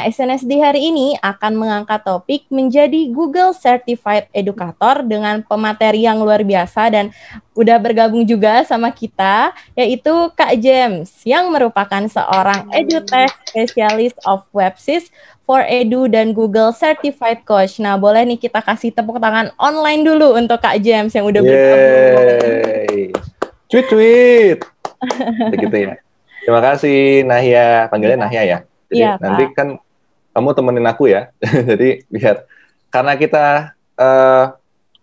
Nah, SNSD hari ini akan mengangkat topik menjadi Google Certified Educator dengan pemateri yang luar biasa dan udah bergabung juga sama kita, yaitu Kak James yang merupakan seorang edutech Specialist of WebSys for Edu dan Google Certified Coach. Nah, boleh nih kita kasih tepuk tangan online dulu untuk Kak James yang udah bergabung. Cuit-cuit. Begitu ya. Terima kasih Nahya, panggilnya Nahya ya. Jadi ya, nanti kan kamu temenin aku ya. Jadi biar karena kita uh,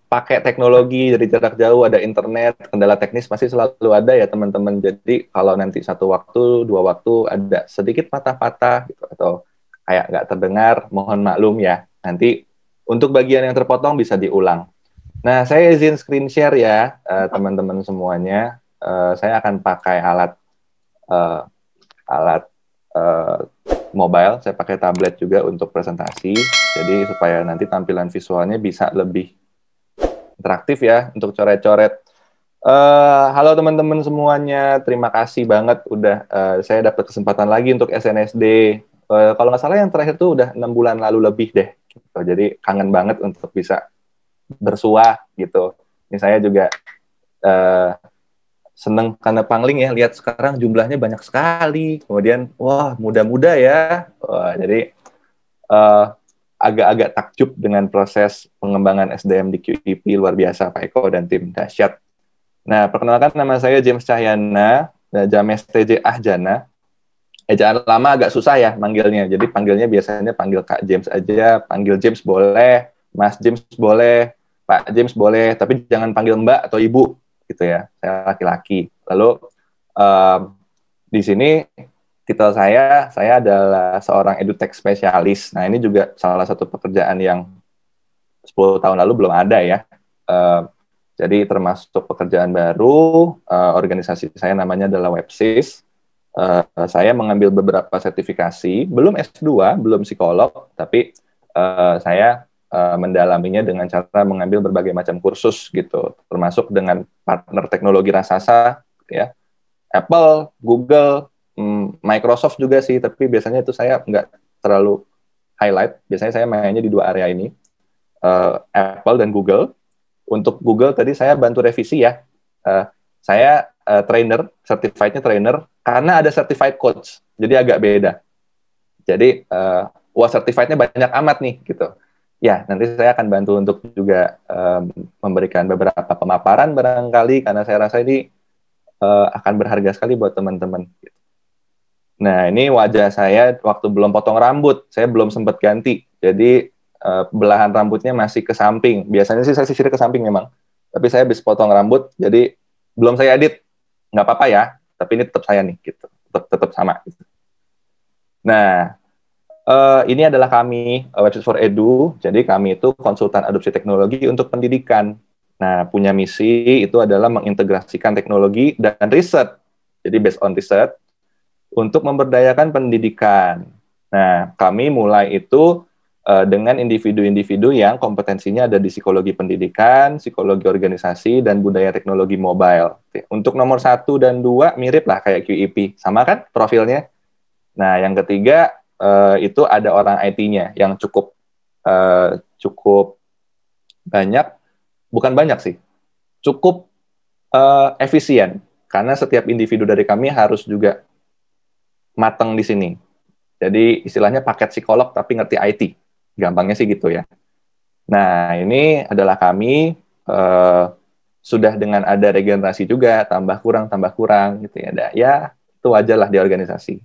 pakai teknologi dari jarak jauh ada internet, kendala teknis pasti selalu ada ya teman-teman. Jadi kalau nanti satu waktu, dua waktu ada sedikit patah-patah gitu atau kayak nggak terdengar, mohon maklum ya. Nanti untuk bagian yang terpotong bisa diulang. Nah, saya izin screen share ya eh, teman-teman uh, semuanya. Uh, saya akan pakai alat uh, alat uh, mobile, saya pakai tablet juga untuk presentasi. Jadi supaya nanti tampilan visualnya bisa lebih interaktif ya untuk coret-coret. Uh, halo teman-teman semuanya, terima kasih banget udah uh, saya dapat kesempatan lagi untuk SNSD. Uh, eh, kalau nggak salah yang terakhir tuh udah enam bulan lalu lebih deh. Gitu. Jadi kangen banget untuk bisa bersuah gitu. Ini saya juga uh, seneng karena pangling ya lihat sekarang jumlahnya banyak sekali kemudian wah muda-muda ya wah, jadi agak eh, agak-agak takjub dengan proses pengembangan SDM di QIP e luar biasa Pak Eko dan tim dahsyat nah perkenalkan nama saya James Cahyana James TJ Ahjana ejaan eh, lama agak susah ya manggilnya jadi panggilnya biasanya panggil Kak James aja panggil James boleh Mas James boleh Pak James boleh tapi jangan panggil Mbak atau Ibu gitu ya saya laki-laki lalu um, di sini titel saya saya adalah seorang edutech spesialis nah ini juga salah satu pekerjaan yang 10 tahun lalu belum ada ya uh, jadi termasuk pekerjaan baru uh, organisasi saya namanya adalah Websis uh, saya mengambil beberapa sertifikasi belum S2 belum psikolog tapi uh, saya uh, mendalaminya dengan cara mengambil berbagai macam kursus gitu, termasuk dengan partner teknologi raksasa ya, Apple, Google, mm, Microsoft juga sih, tapi biasanya itu saya nggak terlalu highlight. Biasanya saya mainnya di dua area ini, uh, Apple dan Google. Untuk Google tadi saya bantu revisi ya. Uh, saya uh, trainer, certifiednya trainer, karena ada certified coach, jadi agak beda. Jadi uh, wah certifiednya banyak amat nih gitu. Ya, nanti saya akan bantu untuk juga um, memberikan beberapa pemaparan barangkali karena saya rasa ini uh, akan berharga sekali buat teman-teman. Nah, ini wajah saya waktu belum potong rambut, saya belum sempat ganti. Jadi uh, belahan rambutnya masih ke samping. Biasanya sih saya sisir ke samping memang. Tapi saya habis potong rambut, jadi belum saya edit. Nggak apa-apa ya, tapi ini tetap saya nih, gitu. Tetap, tetap sama. Gitu. Nah, Uh, ini adalah kami, uh, Website for Edu. Jadi kami itu konsultan adopsi teknologi untuk pendidikan. Nah, punya misi itu adalah mengintegrasikan teknologi dan riset. Jadi based on riset untuk memberdayakan pendidikan. Nah, kami mulai itu uh, dengan individu-individu yang kompetensinya ada di psikologi pendidikan, psikologi organisasi, dan budaya teknologi mobile. Untuk nomor satu dan dua mirip lah kayak QIP, sama kan profilnya? Nah, yang ketiga Eh, itu ada orang IT-nya yang cukup uh, cukup banyak, bukan banyak sih, cukup uh, efisien karena setiap individu dari kami harus juga mateng di sini. Jadi istilahnya paket psikolog tapi ngerti IT, gampangnya sih gitu ya. Nah ini adalah kami uh, sudah dengan ada regenerasi juga, tambah kurang tambah kurang gitu ya. Nah, ya itu wajar lah di organisasi.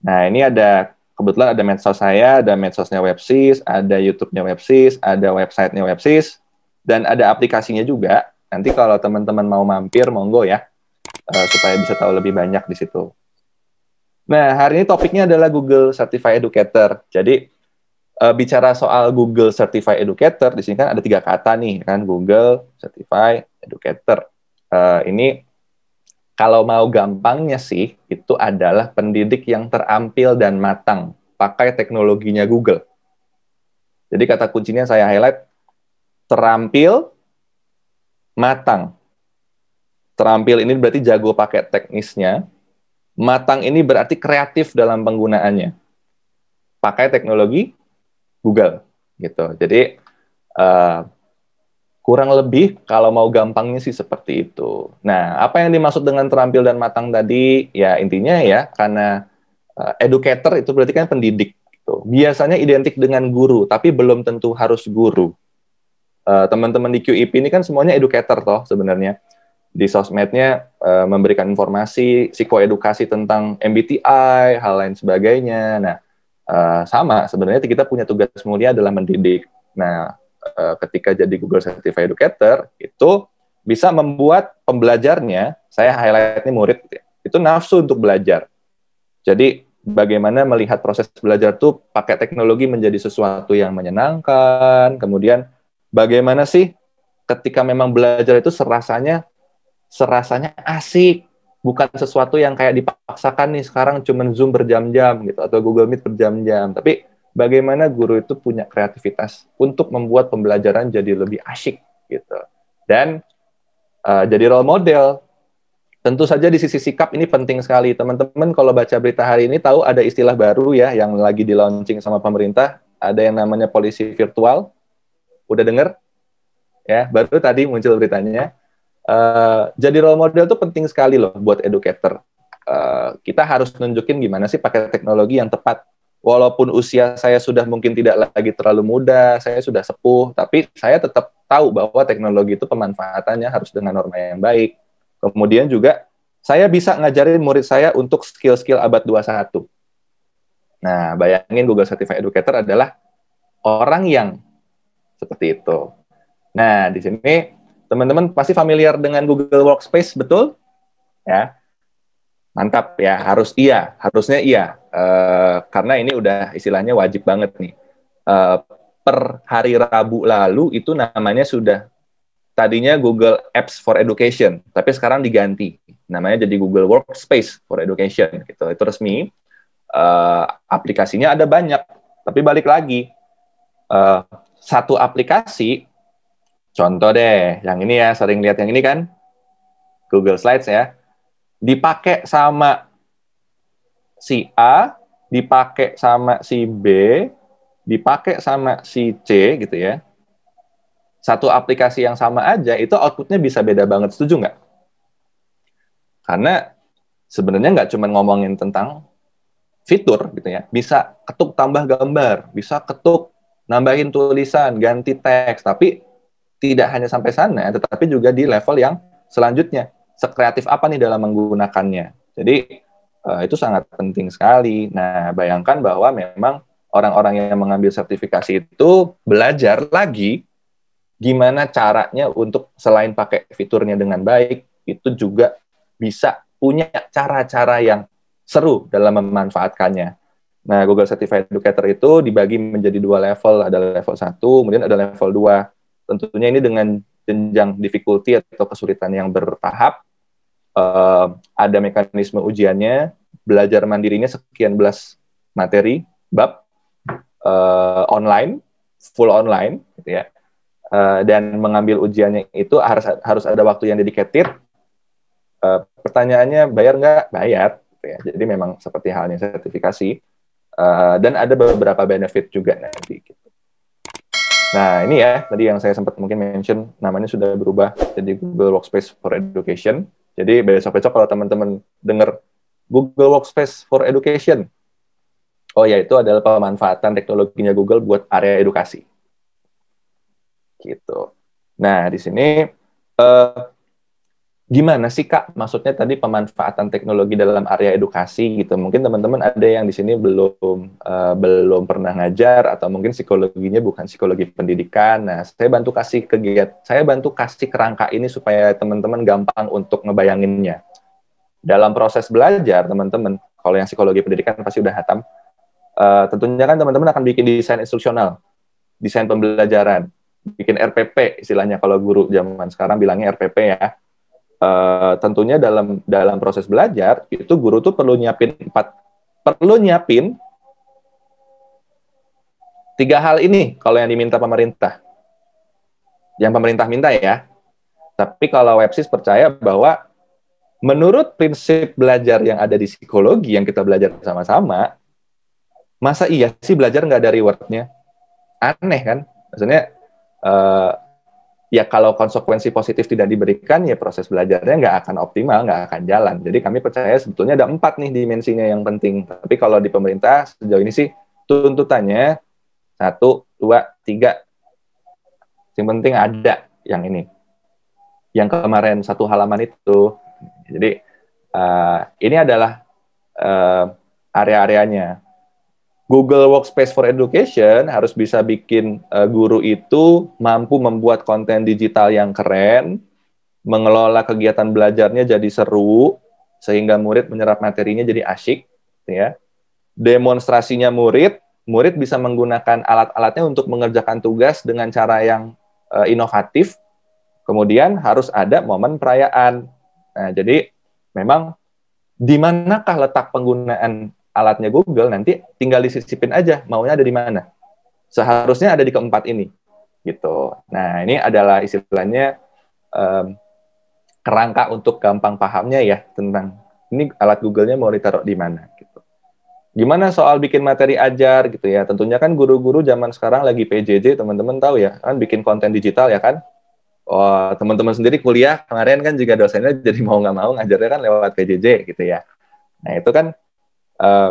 Nah ini ada kebetulan ada medsos saya, ada medsosnya Websis, ada YouTube-nya Websis, ada website-nya Websis, dan ada aplikasinya juga. Nanti kalau teman-teman mau mampir, monggo ya, uh, supaya bisa tahu lebih banyak di situ. Nah, hari ini topiknya adalah Google Certified Educator. Jadi, uh, bicara soal Google Certified Educator, di sini kan ada tiga kata nih, kan Google Certified Educator. Uh, ini kalau mau gampangnya sih, itu adalah pendidik yang terampil dan matang, pakai teknologinya Google. Jadi kata kuncinya saya highlight, terampil, matang. Terampil ini berarti jago pakai teknisnya, matang ini berarti kreatif dalam penggunaannya. Pakai teknologi Google gitu. Jadi uh, Kurang lebih kalau mau gampangnya sih seperti itu. Nah, apa yang dimaksud dengan terampil dan matang tadi? Ya intinya ya karena uh, educator itu berarti kan pendidik. Gitu. Biasanya identik dengan guru, tapi belum tentu harus guru. teman eh, teman-teman di QIP ini kan semuanya educator toh sebenarnya. Di sosmednya uh, memberikan informasi psikoedukasi tentang MBTI, hal lain sebagainya. Nah, uh, sama sebenarnya kita punya tugas mulia adalah mendidik. Nah, Eh, ketika jadi Google Certified Educator itu bisa membuat pembelajarnya, saya highlight ini murid, itu nafsu untuk belajar. Jadi bagaimana melihat proses belajar tuh pakai teknologi menjadi sesuatu yang menyenangkan, kemudian bagaimana sih ketika memang belajar itu serasanya serasanya asik, bukan sesuatu yang kayak dipaksakan nih sekarang cuman Zoom berjam-jam gitu atau Google Meet berjam-jam, tapi bagaimana guru itu punya kreativitas untuk membuat pembelajaran jadi lebih asyik gitu. Dan uh, jadi role model. Tentu saja di sisi sikap ini penting sekali. Teman-teman kalau baca berita hari ini tahu ada istilah baru ya yang lagi di launching sama pemerintah, ada yang namanya polisi virtual. Udah dengar? Ya, baru tadi muncul beritanya. Uh, jadi role model itu penting sekali loh buat educator. Uh, kita harus nunjukin gimana sih pakai teknologi yang tepat walaupun usia saya sudah mungkin tidak lagi terlalu muda, saya sudah sepuh, tapi saya tetap tahu bahwa teknologi itu pemanfaatannya harus dengan norma yang baik. Kemudian juga saya bisa ngajarin murid saya untuk skill-skill abad 21. Nah, bayangin Google Certified Educator adalah orang yang seperti itu. Nah, di sini teman-teman pasti familiar dengan Google Workspace, betul? Ya. Mantap ya, harus iya, harusnya iya. Eh, karena ini udah istilahnya wajib banget nih. Uh, per hari Rabu lalu itu namanya sudah tadinya Google Apps for Education, tapi sekarang diganti. Namanya jadi Google Workspace for Education gitu. Itu resmi. Uh, aplikasinya ada banyak, tapi balik lagi uh, satu aplikasi contoh deh yang ini ya sering lihat yang ini kan Google Slides ya dipakai sama si A dipakai sama si B, dipakai sama si C gitu ya. Satu aplikasi yang sama aja itu outputnya bisa beda banget, setuju nggak? Karena sebenarnya nggak cuma ngomongin tentang fitur gitu ya, bisa ketuk tambah gambar, bisa ketuk nambahin tulisan, ganti teks, tapi tidak hanya sampai sana, tetapi juga di level yang selanjutnya. Sekreatif apa nih dalam menggunakannya? Jadi uh, itu sangat penting sekali. Nah, bayangkan bahwa memang orang-orang yang mengambil sertifikasi itu belajar lagi gimana caranya untuk selain pakai fiturnya dengan baik, itu juga bisa punya cara-cara yang seru dalam memanfaatkannya. Nah, Google Certified Educator itu dibagi menjadi dua level, ada level satu, kemudian ada level dua. Tentunya ini dengan jenjang difficulty atau kesulitan yang bertahap uh, ada mekanisme ujiannya, belajar mandirinya sekian belas materi, bab, uh, online, full online, gitu ya. Uh, dan mengambil ujiannya itu harus harus ada waktu yang dedicated. Uh, pertanyaannya bayar nggak? Bayar. Gitu ya. Jadi memang seperti halnya sertifikasi. Uh, dan ada beberapa benefit juga nanti. Gitu. Nah ini ya tadi yang saya sempat mungkin mention namanya sudah berubah jadi Google Workspace for Education jadi besok-besok kalau teman-teman dengar Google Workspace for Education, oh ya itu adalah pemanfaatan teknologinya Google buat area edukasi. Gitu. Nah, di sini uh, gimana sih Kak? Maksudnya tadi pemanfaatan teknologi dalam area edukasi gitu. Mungkin teman-teman ada yang di sini belum uh, belum pernah ngajar atau mungkin psikologinya bukan psikologi pendidikan. Nah, saya bantu kasih kegiatan, saya bantu kasih kerangka ini supaya teman-teman gampang untuk ngebayanginnya. Dalam proses belajar, teman-teman, kalau yang psikologi pendidikan pasti udah hatam. Uh, tentunya kan teman-teman akan bikin desain instruksional, desain pembelajaran, bikin RPP istilahnya kalau guru zaman sekarang bilangnya RPP ya Eh, tentunya dalam dalam proses belajar itu guru tuh perlu nyiapin empat perlu nyiapin tiga hal ini kalau yang diminta pemerintah yang pemerintah minta ya tapi kalau websis percaya bahwa menurut prinsip belajar yang ada di psikologi yang kita belajar sama-sama masa iya sih belajar nggak ada rewardnya aneh kan maksudnya uh, ya kalau konsekuensi positif tidak diberikan, ya proses belajarnya nggak akan optimal, nggak akan jalan. Jadi kami percaya sebetulnya ada empat nih dimensinya yang penting. Tapi kalau di pemerintah sejauh ini sih tuntutannya satu, dua, tiga. Yang penting ada yang ini. Yang kemarin satu halaman itu. Jadi uh, ini adalah uh, area-areanya. Google Workspace for Education harus bisa bikin uh, guru itu mampu membuat konten digital yang keren, mengelola kegiatan belajarnya jadi seru, sehingga murid menyerap materinya jadi asyik, gitu ya. Demonstrasinya murid, murid bisa menggunakan alat-alatnya untuk mengerjakan tugas dengan cara yang uh, inovatif. Kemudian harus ada momen perayaan. Nah, jadi memang di manakah letak penggunaan alatnya Google nanti tinggal disisipin aja maunya ada di mana. Seharusnya ada di keempat ini gitu. Nah, ini adalah istilahnya um, kerangka untuk gampang pahamnya ya tentang ini alat Google-nya mau ditaruh di mana gitu. Gimana soal bikin materi ajar gitu ya. Tentunya kan guru-guru zaman sekarang lagi PJJ, teman-teman tahu ya, kan bikin konten digital ya kan. teman oh, teman-teman sendiri kuliah kemarin kan juga dosennya jadi mau nggak mau ngajarnya kan lewat PJJ gitu ya. Nah, itu kan Eh,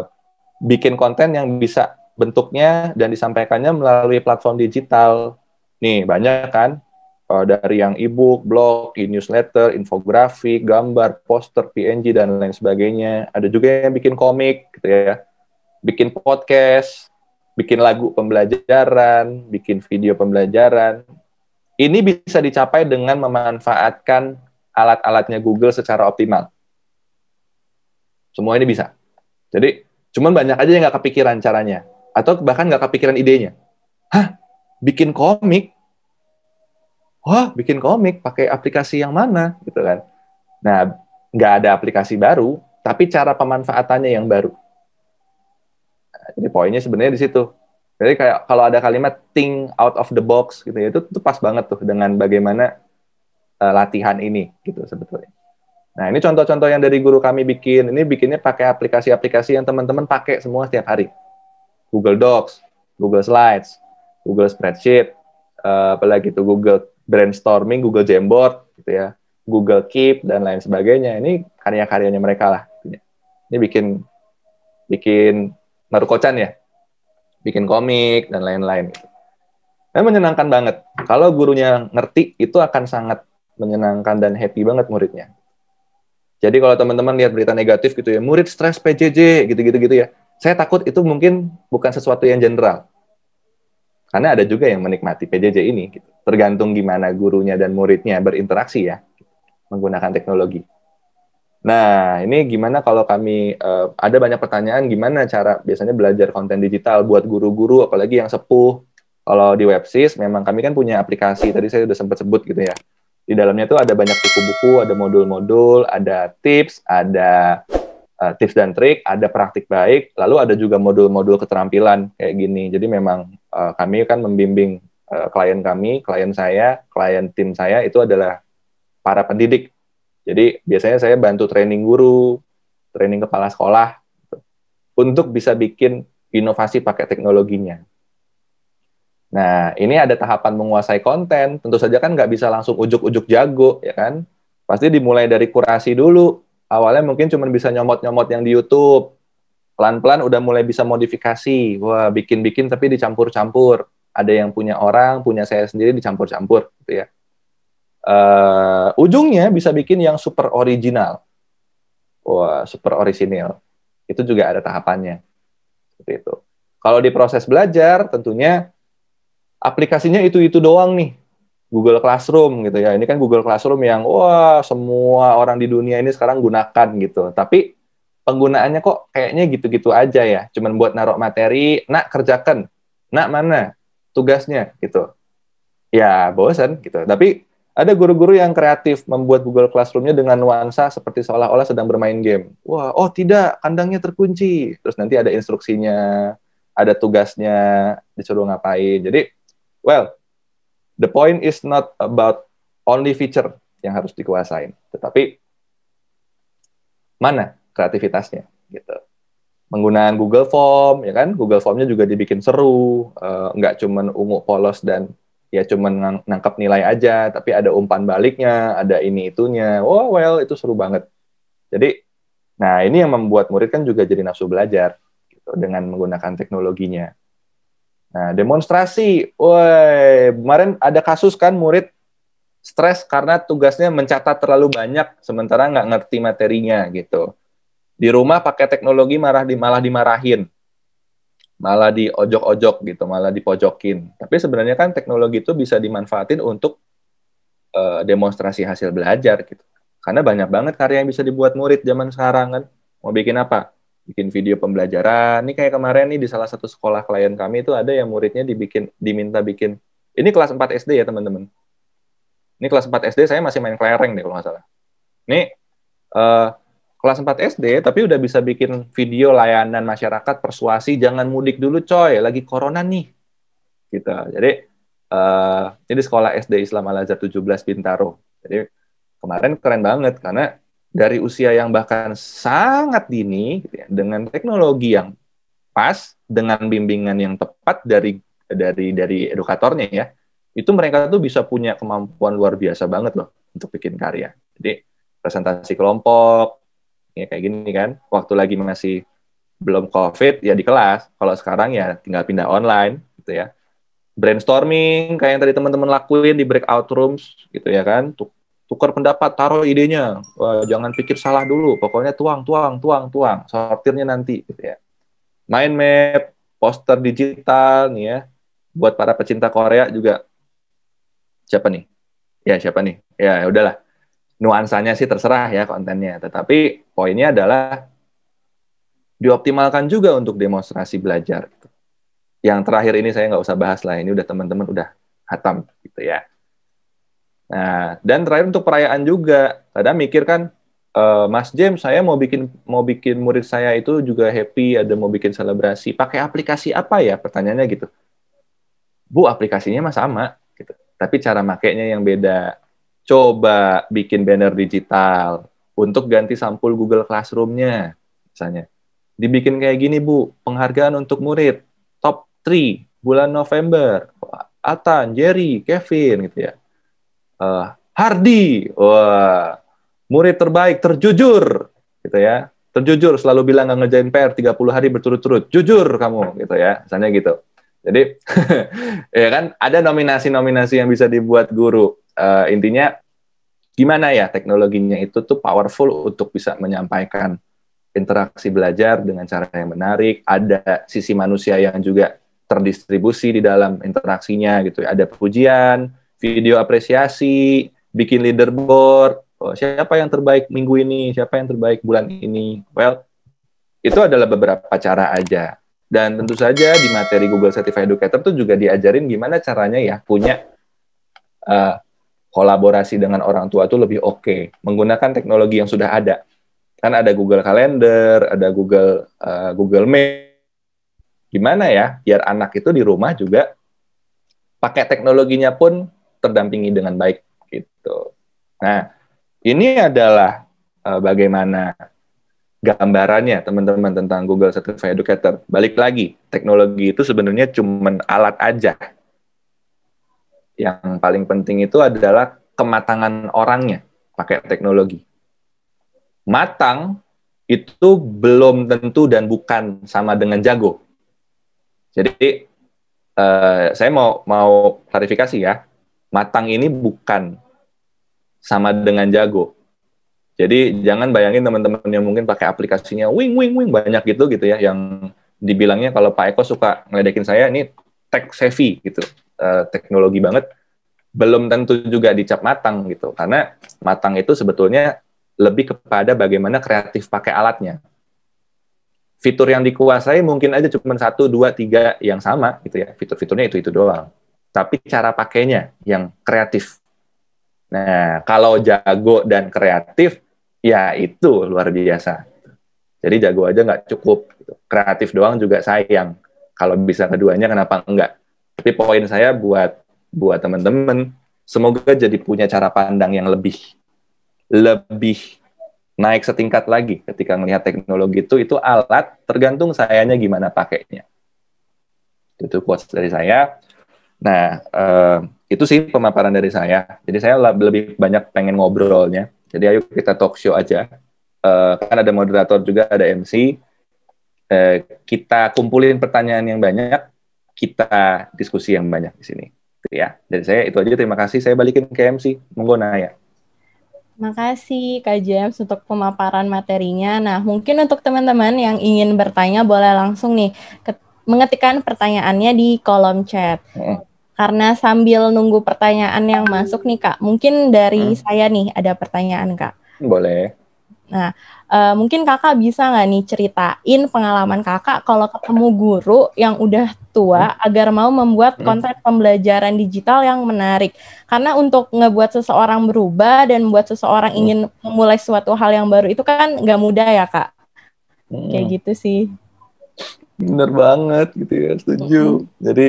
bikin konten yang bisa bentuknya dan disampaikannya melalui platform digital. Nih, banyak kan uh, dari yang e-book, blog, e-newsletter, infografik, gambar, poster, PNG dan lain sebagainya. Ada juga yang bikin komik gitu ya. Bikin podcast, bikin lagu pembelajaran, bikin video pembelajaran. Ini bisa dicapai dengan memanfaatkan alat-alatnya Google secara optimal. Semua ini bisa. Jadi cuman banyak aja yang nggak kepikiran caranya atau bahkan nggak kepikiran idenya. Hah, bikin komik? Wah, bikin komik pakai aplikasi yang mana gitu kan? Nah, nggak ada aplikasi baru, tapi cara pemanfaatannya yang baru. Nah, jadi poinnya sebenarnya di situ. Jadi kayak kalau ada kalimat think out of the box gitu ya, itu, itu pas banget tuh dengan bagaimana uh, latihan ini gitu sebetulnya. Nah, ini contoh-contoh yang dari guru kami bikin. Ini bikinnya pakai aplikasi-aplikasi yang teman-teman pakai semua setiap hari. Google Docs, Google Slides, Google Spreadsheet, eh, apalagi itu Google Brainstorming, Google Jamboard, gitu ya, Google Keep dan lain sebagainya. Ini karya-karyanya mereka lah. Gitu ya. Ini bikin bikin marukocan ya, bikin komik dan lain-lain. Dan gitu. nah, menyenangkan banget. Kalau gurunya ngerti, itu akan sangat menyenangkan dan happy banget muridnya jadi kalau teman-teman lihat berita negatif gitu ya, murid stres PJJ gitu-gitu gitu ya. Saya takut itu mungkin bukan sesuatu yang general. Karena ada juga yang menikmati PJJ ini gitu. Tergantung gimana gurunya dan muridnya berinteraksi ya menggunakan teknologi. Nah, ini gimana kalau kami uh, ada banyak pertanyaan gimana cara biasanya belajar konten digital buat guru-guru apalagi yang sepuh. Kalau di Websis memang kami kan punya aplikasi tadi saya sudah sempat sebut gitu ya. Di dalamnya tuh ada banyak buku-buku, ada modul-modul, ada tips, ada uh, tips dan trik, ada praktik baik, lalu ada juga modul-modul keterampilan kayak gini. Jadi memang uh, kami kan membimbing uh, klien kami, klien saya, klien tim saya itu adalah para pendidik. Jadi biasanya saya bantu training guru, training kepala sekolah untuk bisa bikin inovasi pakai teknologinya. Nah, ini ada tahapan menguasai konten. Tentu saja kan nggak bisa langsung ujuk-ujuk jago, ya kan? Pasti dimulai dari kurasi dulu. Awalnya mungkin cuma bisa nyomot-nyomot yang di YouTube. Pelan-pelan udah mulai bisa modifikasi. Wah, bikin-bikin tapi dicampur-campur. Ada yang punya orang, punya saya sendiri dicampur-campur, gitu ya. Uh, ujungnya bisa bikin yang super original. Wah, super original. Itu juga ada tahapannya. Seperti itu. Kalau di proses belajar, tentunya aplikasinya itu-itu doang nih. Google Classroom gitu ya. Ini kan Google Classroom yang wah semua orang di dunia ini sekarang gunakan gitu. Tapi penggunaannya kok kayaknya gitu-gitu aja ya. Cuman buat naruh materi, nak kerjakan. Nak mana tugasnya gitu. Ya bosan gitu. Tapi ada guru-guru yang kreatif membuat Google Classroom-nya dengan nuansa seperti seolah-olah sedang bermain game. Wah, oh tidak, kandangnya terkunci. Terus nanti ada instruksinya, ada tugasnya, disuruh ngapain. Jadi Well, the point is not about only feature yang harus dikuasain, tetapi mana kreativitasnya gitu. Penggunaan Google Form, ya kan? Google Formnya juga dibikin seru, uh, nggak cuman ungu polos dan ya cuman nang nangkap nilai aja, tapi ada umpan baliknya, ada ini itunya. Oh well, itu seru banget. Jadi, nah ini yang membuat murid kan juga jadi nafsu belajar gitu, dengan menggunakan teknologinya. Nah, demonstrasi. Woi, kemarin ada kasus kan murid stres karena tugasnya mencatat terlalu banyak sementara nggak ngerti materinya gitu. Di rumah pakai teknologi marah di malah dimarahin. Malah diojok-ojok gitu, malah dipojokin. Tapi sebenarnya kan teknologi itu bisa dimanfaatin untuk uh, demonstrasi hasil belajar gitu. Karena banyak banget karya yang bisa dibuat murid zaman sekarang kan. Mau bikin apa? bikin video pembelajaran. Ini kayak kemarin nih di salah satu sekolah klien kami itu ada yang muridnya dibikin diminta bikin. Ini kelas 4 SD ya teman-teman. Ini kelas 4 SD saya masih main kelereng deh kalau nggak salah. Ini uh, eh, kelas 4 SD tapi udah bisa bikin video layanan masyarakat persuasi jangan mudik dulu coy, lagi corona nih. Gitu. Jadi uh, ini di sekolah SD Islam Al Azhar 17 Bintaro. Jadi kemarin keren banget karena dari usia yang bahkan sangat dini gitu ya, dengan teknologi yang pas dengan bimbingan yang tepat dari dari dari edukatornya ya itu mereka tuh bisa punya kemampuan luar biasa banget loh untuk bikin karya jadi presentasi kelompok ya kayak gini kan waktu lagi masih belum covid ya di kelas kalau sekarang ya tinggal pindah online gitu ya brainstorming kayak yang tadi teman-teman lakuin di breakout rooms gitu ya kan tuh tukar pendapat, taruh idenya, Wah, jangan pikir salah dulu, pokoknya tuang, tuang, tuang, tuang, sortirnya nanti, gitu ya. Mind map, poster digital, nih ya, buat para pecinta Korea juga. Siapa nih? Ya siapa nih? Ya udahlah, nuansanya sih terserah ya kontennya, tetapi poinnya adalah dioptimalkan juga untuk demonstrasi belajar. Yang terakhir ini saya nggak usah bahas lah, ini udah teman-teman udah hatam gitu ya. Nah, dan terakhir untuk perayaan juga. Kadang mikir kan, e, Mas James, saya mau bikin mau bikin murid saya itu juga happy, ada mau bikin selebrasi. Pakai aplikasi apa ya? Pertanyaannya gitu. Bu, aplikasinya mah sama, gitu. Tapi cara makainya yang beda. Coba bikin banner digital untuk ganti sampul Google Classroom-nya, misalnya. Dibikin kayak gini, Bu, penghargaan untuk murid. Top 3 bulan November. Atan, Jerry, Kevin, gitu ya uh, eh, Hardi, wah, murid terbaik, terjujur, gitu ya. Terjujur, selalu bilang nggak ngerjain PR 30 hari berturut-turut, jujur kamu, gitu ya, misalnya gitu. Jadi, ya kan, ada nominasi-nominasi yang bisa dibuat guru. Uh, intinya, gimana ya teknologinya itu tuh powerful untuk bisa menyampaikan interaksi belajar dengan cara yang menarik, ada sisi manusia yang juga terdistribusi di dalam interaksinya gitu, ya. ada pujian, video apresiasi, bikin leaderboard, oh, siapa yang terbaik minggu ini, siapa yang terbaik bulan ini. Well, itu adalah beberapa cara aja. Dan tentu saja di materi Google Certified Educator tuh juga diajarin gimana caranya ya punya uh, kolaborasi dengan orang tua tuh lebih oke okay, menggunakan teknologi yang sudah ada. Kan ada Google Calendar, ada Google uh, Google Mail. Gimana ya biar anak itu di rumah juga pakai teknologinya pun terdampingi dengan baik gitu. Nah, ini adalah uh, bagaimana gambarannya teman-teman tentang Google Certified Educator. Balik lagi, teknologi itu sebenarnya cuma alat aja. Yang paling penting itu adalah kematangan orangnya pakai teknologi. Matang itu belum tentu dan bukan sama dengan jago. Jadi eh, saya mau mau klarifikasi ya matang ini bukan sama dengan jago. Jadi jangan bayangin teman-teman yang mungkin pakai aplikasinya wing wing wing banyak gitu gitu ya yang dibilangnya kalau Pak Eko suka ngeledekin saya ini tech savvy gitu uh, teknologi banget belum tentu juga dicap matang gitu karena matang itu sebetulnya lebih kepada bagaimana kreatif pakai alatnya fitur yang dikuasai mungkin aja cuma satu dua tiga yang sama gitu ya fitur-fiturnya itu itu doang tapi cara pakainya yang kreatif. Nah, kalau jago dan kreatif, ya itu luar biasa. Jadi jago aja nggak cukup, gitu. kreatif doang juga sayang. Kalau bisa keduanya, kenapa enggak? Tapi poin saya buat buat teman-teman, semoga jadi punya cara pandang yang lebih lebih naik setingkat lagi ketika melihat teknologi itu itu alat tergantung sayanya gimana pakainya. Itu quotes dari saya. Nah, uh, itu sih pemaparan dari saya. Jadi saya lebih banyak pengen ngobrolnya. Jadi ayo kita talk show aja. Uh, kan ada moderator juga, ada MC. Eh, kita kumpulin pertanyaan yang banyak, kita diskusi yang banyak di sini. Gitu ya, dari saya itu aja. Terima kasih. Saya balikin ke MC. Monggo Naya. Makasih Kak James untuk pemaparan materinya. Nah, mungkin untuk teman-teman yang ingin bertanya boleh langsung nih mengetikkan pertanyaannya di kolom chat. Hmm. Karena sambil nunggu pertanyaan yang masuk nih Kak, mungkin dari hmm. saya nih ada pertanyaan Kak. Boleh. Nah, uh, mungkin kakak bisa nggak nih ceritain pengalaman kakak kalau ketemu guru yang udah tua hmm. agar mau membuat hmm. konten pembelajaran digital yang menarik. Karena untuk ngebuat seseorang berubah dan buat seseorang hmm. ingin memulai suatu hal yang baru itu kan nggak mudah ya kak. Hmm. Kayak gitu sih. Bener banget gitu ya, setuju. Hmm. Jadi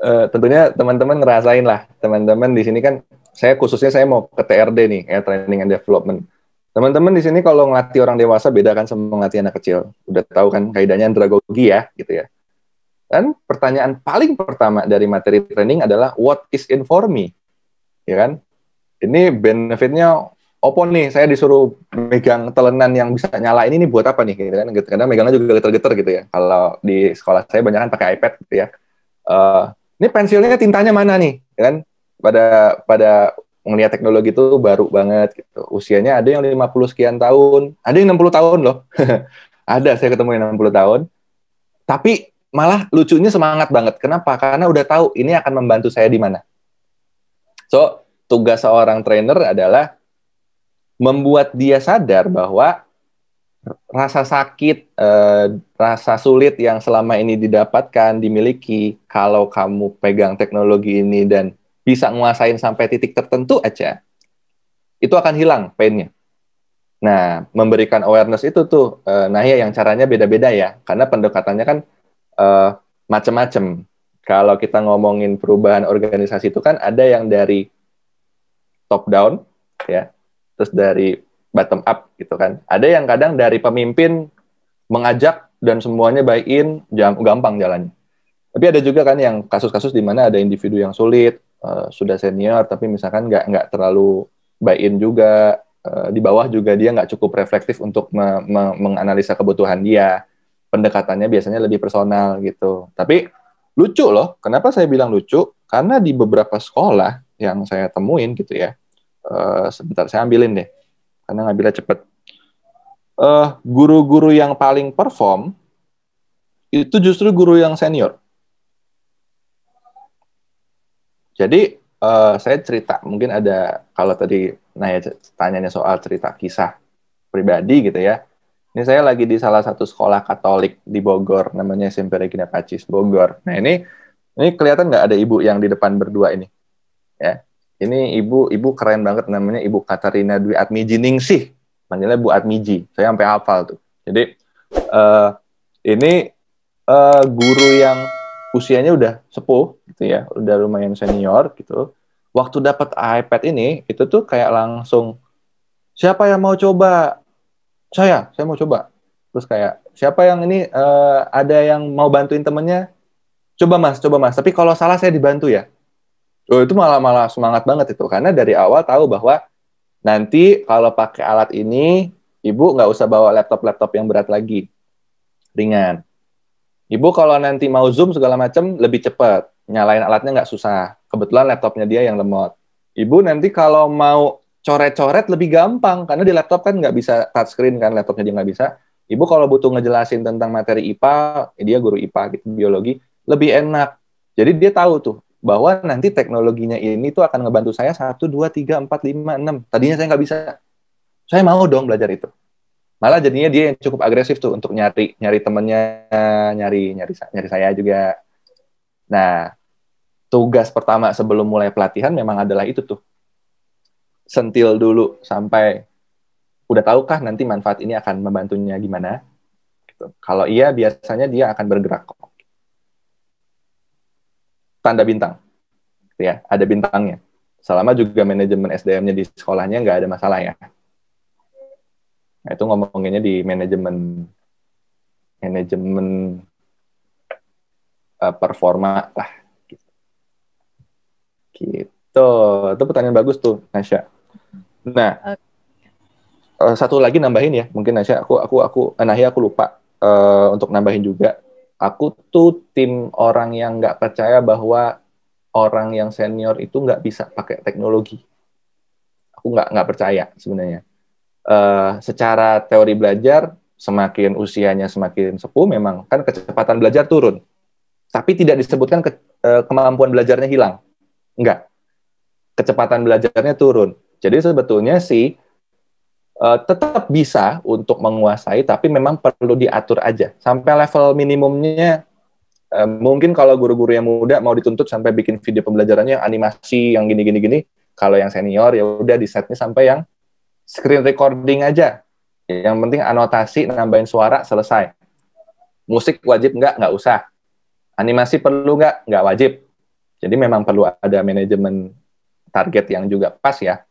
uh, tentunya teman-teman ngerasain lah teman-teman di sini kan saya khususnya saya mau ke TRD nih ya training and development teman-teman di sini kalau ngelatih orang dewasa beda kan sama ngelatih anak kecil udah tahu kan kaidahnya andragogi ya gitu ya dan pertanyaan paling pertama dari materi training adalah what is in for me ya kan ini benefitnya opo nih saya disuruh megang telenan yang bisa nyala ini nih buat apa nih gitu kan karena megangnya juga geter-geter gitu ya kalau di sekolah saya banyak kan pakai iPad gitu ya uh, ini pensilnya tintanya mana nih ya kan pada pada melihat teknologi itu baru banget gitu usianya ada yang 50 sekian tahun ada yang 60 tahun loh ada saya ketemu yang 60 tahun tapi malah lucunya semangat banget kenapa karena udah tahu ini akan membantu saya di mana so tugas seorang trainer adalah membuat dia sadar bahwa rasa sakit, eh, rasa sulit yang selama ini didapatkan, dimiliki, kalau kamu pegang teknologi ini dan bisa nguasain sampai titik tertentu aja, itu akan hilang painnya. Nah, memberikan awareness itu tuh, eh, nah ya yang caranya beda-beda ya, karena pendekatannya kan eh, macam-macam. Kalau kita ngomongin perubahan organisasi itu kan ada yang dari top down, ya, terus dari bottom up gitu kan. Ada yang kadang dari pemimpin mengajak dan semuanya buy in, jam, gampang jalannya. Tapi ada juga kan yang kasus-kasus di mana ada individu yang sulit, uh, sudah senior tapi misalkan nggak nggak terlalu buy in juga, uh, di bawah juga dia nggak cukup reflektif untuk me me menganalisa kebutuhan dia. Pendekatannya biasanya lebih personal gitu. Tapi lucu loh, kenapa saya bilang lucu? Karena di beberapa sekolah yang saya temuin gitu ya, uh, sebentar saya ambilin deh karena ngambilnya cepat. Uh, eh, guru-guru yang paling perform itu justru guru yang senior. Jadi uh, saya cerita mungkin ada kalau tadi nah ya tanyanya soal cerita kisah pribadi gitu ya. Ini saya lagi di salah satu sekolah Katolik di Bogor, namanya SMP Regina Pacis Bogor. Nah ini ini kelihatan nggak ada ibu yang di depan berdua ini, ya ini ibu ibu keren banget namanya Ibu Katarina Dwi Atmiji Ningsih. Panggilnya Bu Atmiji. Saya sampai hafal tuh. Jadi uh, ini uh, guru yang usianya udah sepuh gitu ya, udah lumayan senior gitu. Waktu dapat iPad ini itu tuh kayak langsung siapa yang mau coba? Saya, saya mau coba. Terus kayak siapa yang ini uh, ada yang mau bantuin temennya? Coba mas, coba mas. Tapi kalau salah saya dibantu ya Oh, itu malah malah semangat banget itu karena dari awal tahu bahwa nanti kalau pakai alat ini ibu nggak usah bawa laptop-laptop yang berat lagi ringan. Ibu kalau nanti mau zoom segala macam lebih cepat nyalain alatnya nggak susah. Kebetulan laptopnya dia yang lemot. Ibu nanti kalau mau coret-coret lebih gampang karena di laptop kan nggak bisa touchscreen kan laptopnya dia nggak bisa. Ibu kalau butuh ngejelasin tentang materi IPA, eh, dia guru IPA gitu biologi lebih enak. Jadi dia tahu tuh bahwa nanti teknologinya ini tuh akan ngebantu saya satu dua tiga empat lima enam tadinya saya nggak bisa saya mau dong belajar itu malah jadinya dia yang cukup agresif tuh untuk nyari nyari temennya nyari nyari nyari saya juga nah tugas pertama sebelum mulai pelatihan memang adalah itu tuh sentil dulu sampai udah tahukah nanti manfaat ini akan membantunya gimana gitu. kalau iya biasanya dia akan bergerak kok tanda bintang. Gitu ya, ada bintangnya. Selama juga manajemen SDM-nya di sekolahnya nggak ada masalah ya. Nah, itu ngomonginnya di manajemen manajemen uh, performa lah. Gitu. gitu. Itu pertanyaan bagus tuh, Nasya. Nah, uh, satu lagi nambahin ya, mungkin Nasya, aku aku aku, ya, aku lupa uh, untuk nambahin juga aku tuh tim orang yang nggak percaya bahwa orang yang senior itu nggak bisa pakai teknologi. Aku nggak nggak percaya sebenarnya. Uh, secara teori belajar semakin usianya semakin sepuh memang kan kecepatan belajar turun, tapi tidak disebutkan ke, uh, kemampuan belajarnya hilang, nggak. Kecepatan belajarnya turun. Jadi sebetulnya sih. Eh, tetap bisa untuk menguasai, tapi memang perlu diatur aja. Sampai level minimumnya, uh, mungkin kalau guru-guru yang muda mau dituntut sampai bikin video pembelajarannya animasi yang gini-gini-gini, kalau yang senior ya udah di setnya sampai yang screen recording aja. Yang penting anotasi, nambahin suara, selesai. Musik wajib nggak? Nggak usah. Animasi perlu nggak? Nggak wajib. Jadi memang perlu ada manajemen target yang juga pas ya.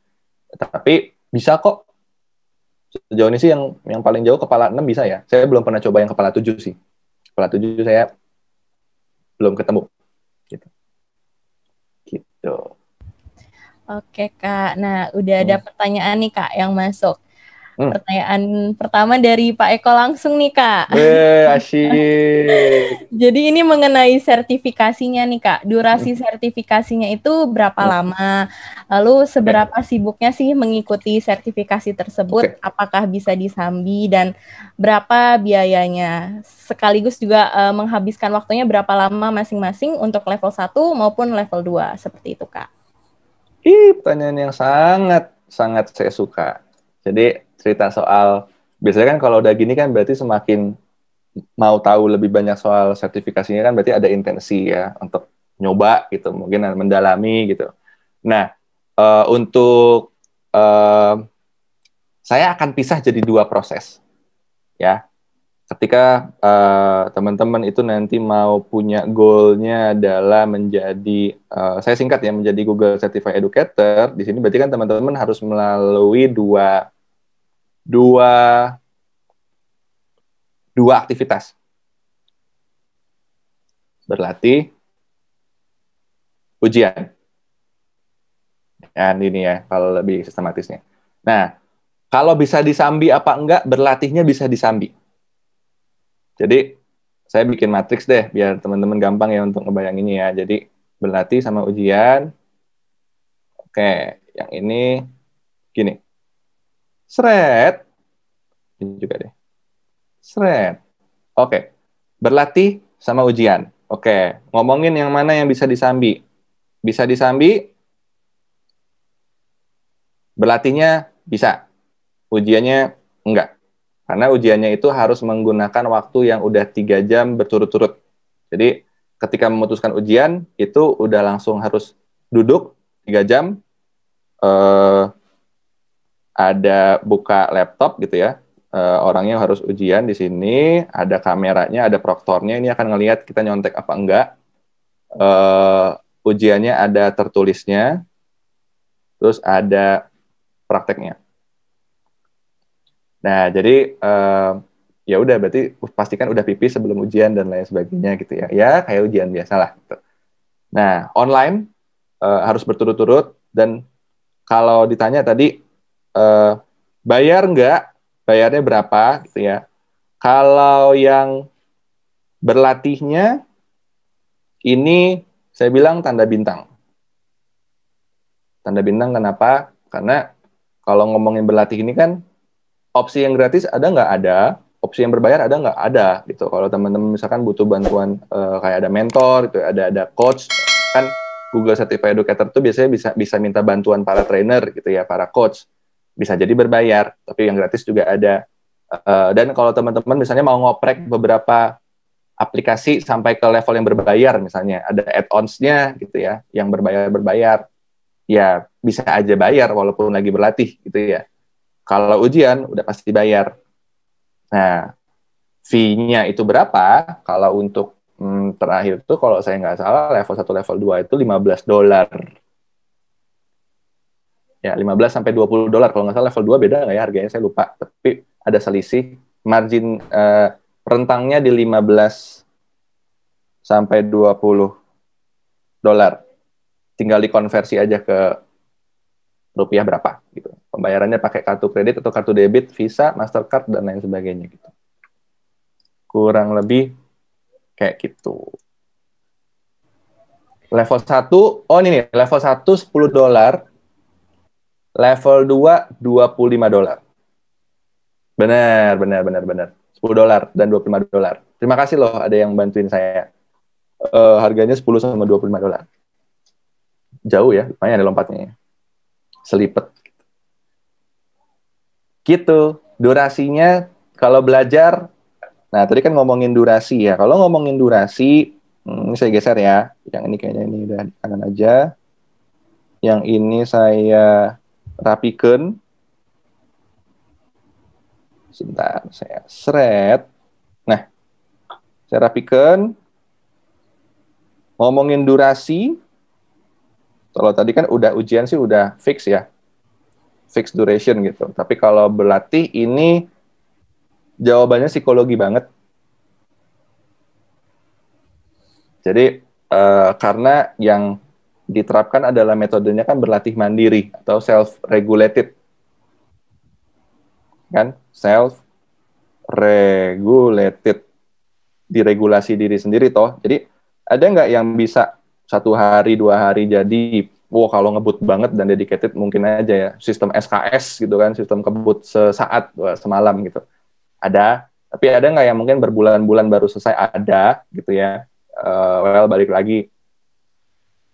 Tapi bisa kok sejauh ini sih yang yang paling jauh kepala 6 bisa ya. Saya belum pernah coba yang kepala 7 sih. Kepala 7 saya belum ketemu. Gitu. Gitu. Oke, Kak. Nah, udah ada hmm. pertanyaan nih, Kak, yang masuk. Hmm. Pertanyaan pertama dari Pak Eko langsung nih Kak. Weh, asyik. Jadi ini mengenai sertifikasinya nih Kak. Durasi hmm. sertifikasinya itu berapa hmm. lama? Lalu seberapa okay. sibuknya sih mengikuti sertifikasi tersebut? Okay. Apakah bisa disambi dan berapa biayanya? Sekaligus juga uh, menghabiskan waktunya berapa lama masing-masing untuk level 1 maupun level 2 seperti itu Kak. Ih, pertanyaan yang sangat sangat saya suka. Jadi cerita soal biasanya kan kalau udah gini kan berarti semakin mau tahu lebih banyak soal sertifikasinya kan berarti ada intensi ya untuk nyoba gitu mungkin mendalami gitu. Nah uh, untuk uh, saya akan pisah jadi dua proses ya. Ketika teman eh, teman-teman itu nanti mau punya goalnya adalah menjadi uh, saya singkat ya menjadi Google Certified Educator di sini berarti kan teman-teman harus melalui dua dua dua aktivitas. Berlatih, ujian. Dan ini ya, kalau lebih sistematisnya. Nah, kalau bisa disambi apa enggak, berlatihnya bisa disambi. Jadi, saya bikin matriks deh, biar teman-teman gampang ya untuk ngebayanginnya ya. Jadi, berlatih sama ujian. Oke, yang ini gini. Seret. Ini juga deh. Seret. Oke. Berlatih sama ujian. Oke. Ngomongin yang mana yang bisa disambi. Bisa disambi. Berlatihnya bisa. Ujiannya enggak. Karena ujiannya itu harus menggunakan waktu yang udah tiga jam berturut-turut. Jadi ketika memutuskan ujian itu udah langsung harus duduk tiga jam, eh, ada buka laptop gitu ya. Uh, eh, orangnya harus ujian di sini, ada kameranya, ada proktornya. Ini akan ngelihat kita nyontek apa enggak. Uh, ujiannya ada tertulisnya, terus ada prakteknya. Nah, jadi uh, ya udah berarti pastikan udah pipis sebelum ujian dan lain sebagainya gitu ya. Ya kayak ujian biasa lah. Gitu. Nah, online uh, harus berturut-turut dan kalau ditanya tadi uh, bayar nggak, bayarnya berapa gitu ya. Kalau yang berlatihnya, ini saya bilang tanda bintang. Tanda bintang kenapa? Karena kalau ngomongin berlatih ini kan opsi yang gratis ada nggak ada, opsi yang berbayar ada nggak ada gitu. Kalau teman-teman misalkan butuh bantuan uh, kayak ada mentor gitu, ya, ada ada coach kan Google Certified Educator itu biasanya bisa bisa minta bantuan para trainer gitu ya, para coach bisa jadi berbayar, tapi yang gratis juga ada. Uh, dan kalau teman-teman misalnya mau ngoprek beberapa aplikasi sampai ke level yang berbayar misalnya, ada add-ons-nya gitu ya, yang berbayar-berbayar, ya bisa aja bayar walaupun lagi berlatih gitu ya. Kalau ujian udah pasti bayar. Nah, fee-nya itu berapa? Kalau untuk hmm, terakhir tuh kalau saya nggak salah level 1, level 2 itu 15 dolar ya 15 sampai 20 dolar kalau nggak salah level 2 beda nggak ya harganya saya lupa tapi ada selisih margin uh, rentangnya di 15 sampai 20 dolar tinggal dikonversi aja ke rupiah berapa gitu pembayarannya pakai kartu kredit atau kartu debit Visa Mastercard dan lain sebagainya gitu kurang lebih kayak gitu level 1 oh ini nih level 1 10 dolar Level 2 25 dolar. Benar, benar, benar, benar. 10 dolar dan 25 dolar. Terima kasih loh ada yang bantuin saya. Uh, harganya 10 sama 25 dolar. Jauh ya, lumayan ada ya lompatnya ya. Selipet. Gitu. Durasinya kalau belajar Nah, tadi kan ngomongin durasi ya. Kalau ngomongin durasi, hmm, ini saya geser ya. Yang ini kayaknya ini udah kanan aja. Yang ini saya rapikan sebentar saya seret nah saya rapikan ngomongin durasi kalau tadi kan udah ujian sih udah fix ya fix duration gitu tapi kalau berlatih ini jawabannya psikologi banget jadi uh, karena yang diterapkan adalah metodenya kan berlatih mandiri atau self regulated kan self regulated diregulasi diri sendiri toh jadi ada nggak yang bisa satu hari dua hari jadi wow kalau ngebut banget dan dedicated mungkin aja ya sistem SKS gitu kan sistem kebut sesaat semalam gitu ada tapi ada nggak yang mungkin berbulan-bulan baru selesai ada gitu ya uh, well balik lagi